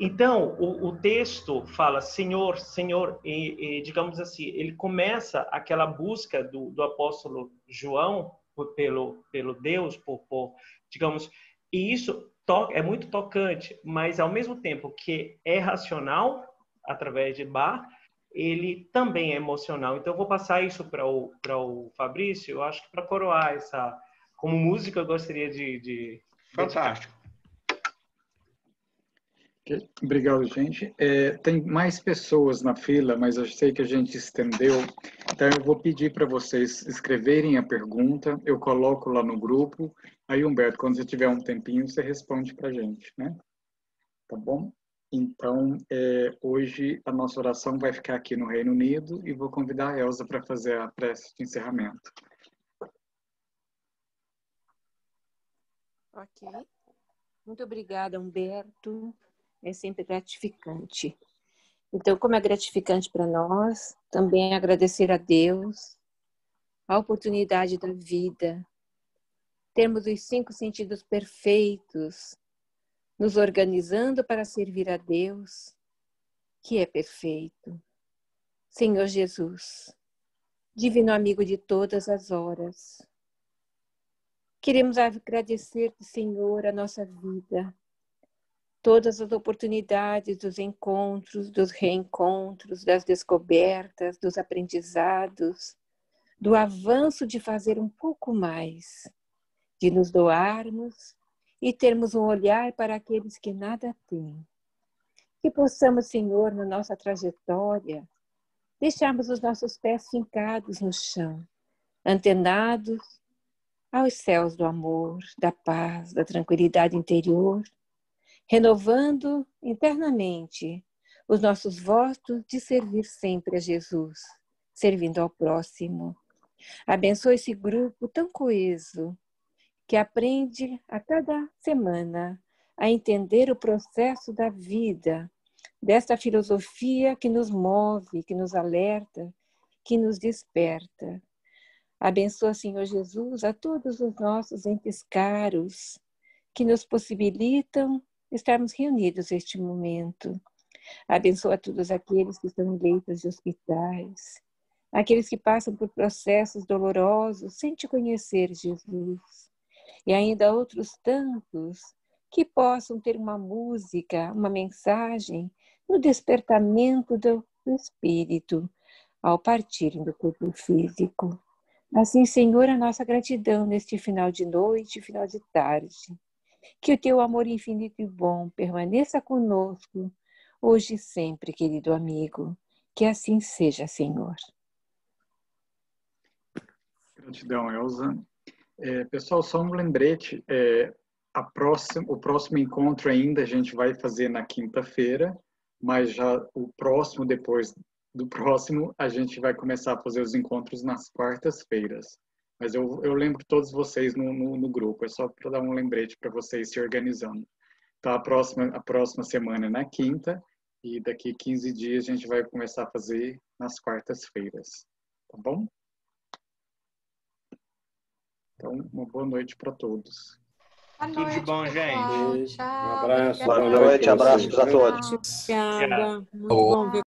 S3: Então, o, o, texto fala Senhor, Senhor, e, e, digamos assim, ele começa aquela busca do, do apóstolo João por, pelo, pelo Deus, por, por, digamos, e isso é muito tocante, mas ao mesmo tempo que é racional, através de bar, ele também é emocional. Então, eu vou passar isso para o, o Fabrício, eu acho que para coroar essa. Como música, eu gostaria de. de... Fantástico.
S1: Obrigado, gente. É, tem mais pessoas na fila, mas eu sei que a gente estendeu. Então, eu vou pedir para vocês escreverem a pergunta, eu coloco lá no grupo Aí, Humberto, quando você tiver um tempinho, você responde para a gente, né? Tá bom? Então, é, hoje a nossa oração vai ficar aqui no Reino Unido e vou convidar a Elza para fazer a prece de encerramento.
S6: Ok. Muito obrigada, Humberto. É sempre gratificante. Então, como é gratificante para nós, também agradecer a Deus a oportunidade da vida, termos os cinco sentidos perfeitos, nos organizando para servir a Deus, que é perfeito. Senhor Jesus, divino amigo de todas as horas, queremos agradecer Senhor, a nossa vida, todas as oportunidades dos encontros, dos reencontros, das descobertas, dos aprendizados, do avanço de fazer um pouco mais de nos doarmos e termos um olhar para aqueles que nada têm. Que possamos, Senhor, na nossa trajetória, deixarmos os nossos pés fincados no chão, antenados aos céus do amor, da paz, da tranquilidade interior, renovando internamente os nossos votos de servir sempre a Jesus, servindo ao próximo. Abençoe esse grupo tão coeso que aprende a cada semana a entender o processo da vida, desta filosofia que nos move, que nos alerta, que nos desperta. Abençoa, Senhor Jesus, a todos os nossos entes caros que nos possibilitam estarmos reunidos neste momento. Abençoa todos aqueles que estão em leitos de hospitais, aqueles que passam por processos dolorosos sem te conhecer, Jesus e ainda outros tantos que possam ter uma música, uma mensagem no despertamento do espírito ao partirem do corpo físico. Assim, Senhor, a nossa gratidão neste final de noite, final de tarde. Que o teu amor infinito e bom permaneça conosco, hoje e sempre, querido amigo. Que assim seja, Senhor.
S1: Gratidão, Elza. É, pessoal, só um lembrete: é, próxima, o próximo encontro ainda a gente vai fazer na quinta-feira, mas já o próximo, depois do próximo, a gente vai começar a fazer os encontros nas quartas-feiras. Mas eu, eu, lembro todos vocês no, no, no grupo, é só para dar um lembrete para vocês se organizando. Então, a próxima, a próxima semana é na quinta, e daqui 15 dias a gente vai começar a fazer nas quartas-feiras. Tá bom? Então, uma boa noite para todos.
S2: Boa Tudo de bom, gente. tchau. Um abraço. Boa noite, abraço para todos. Obrigada. Muito bom
S1: ver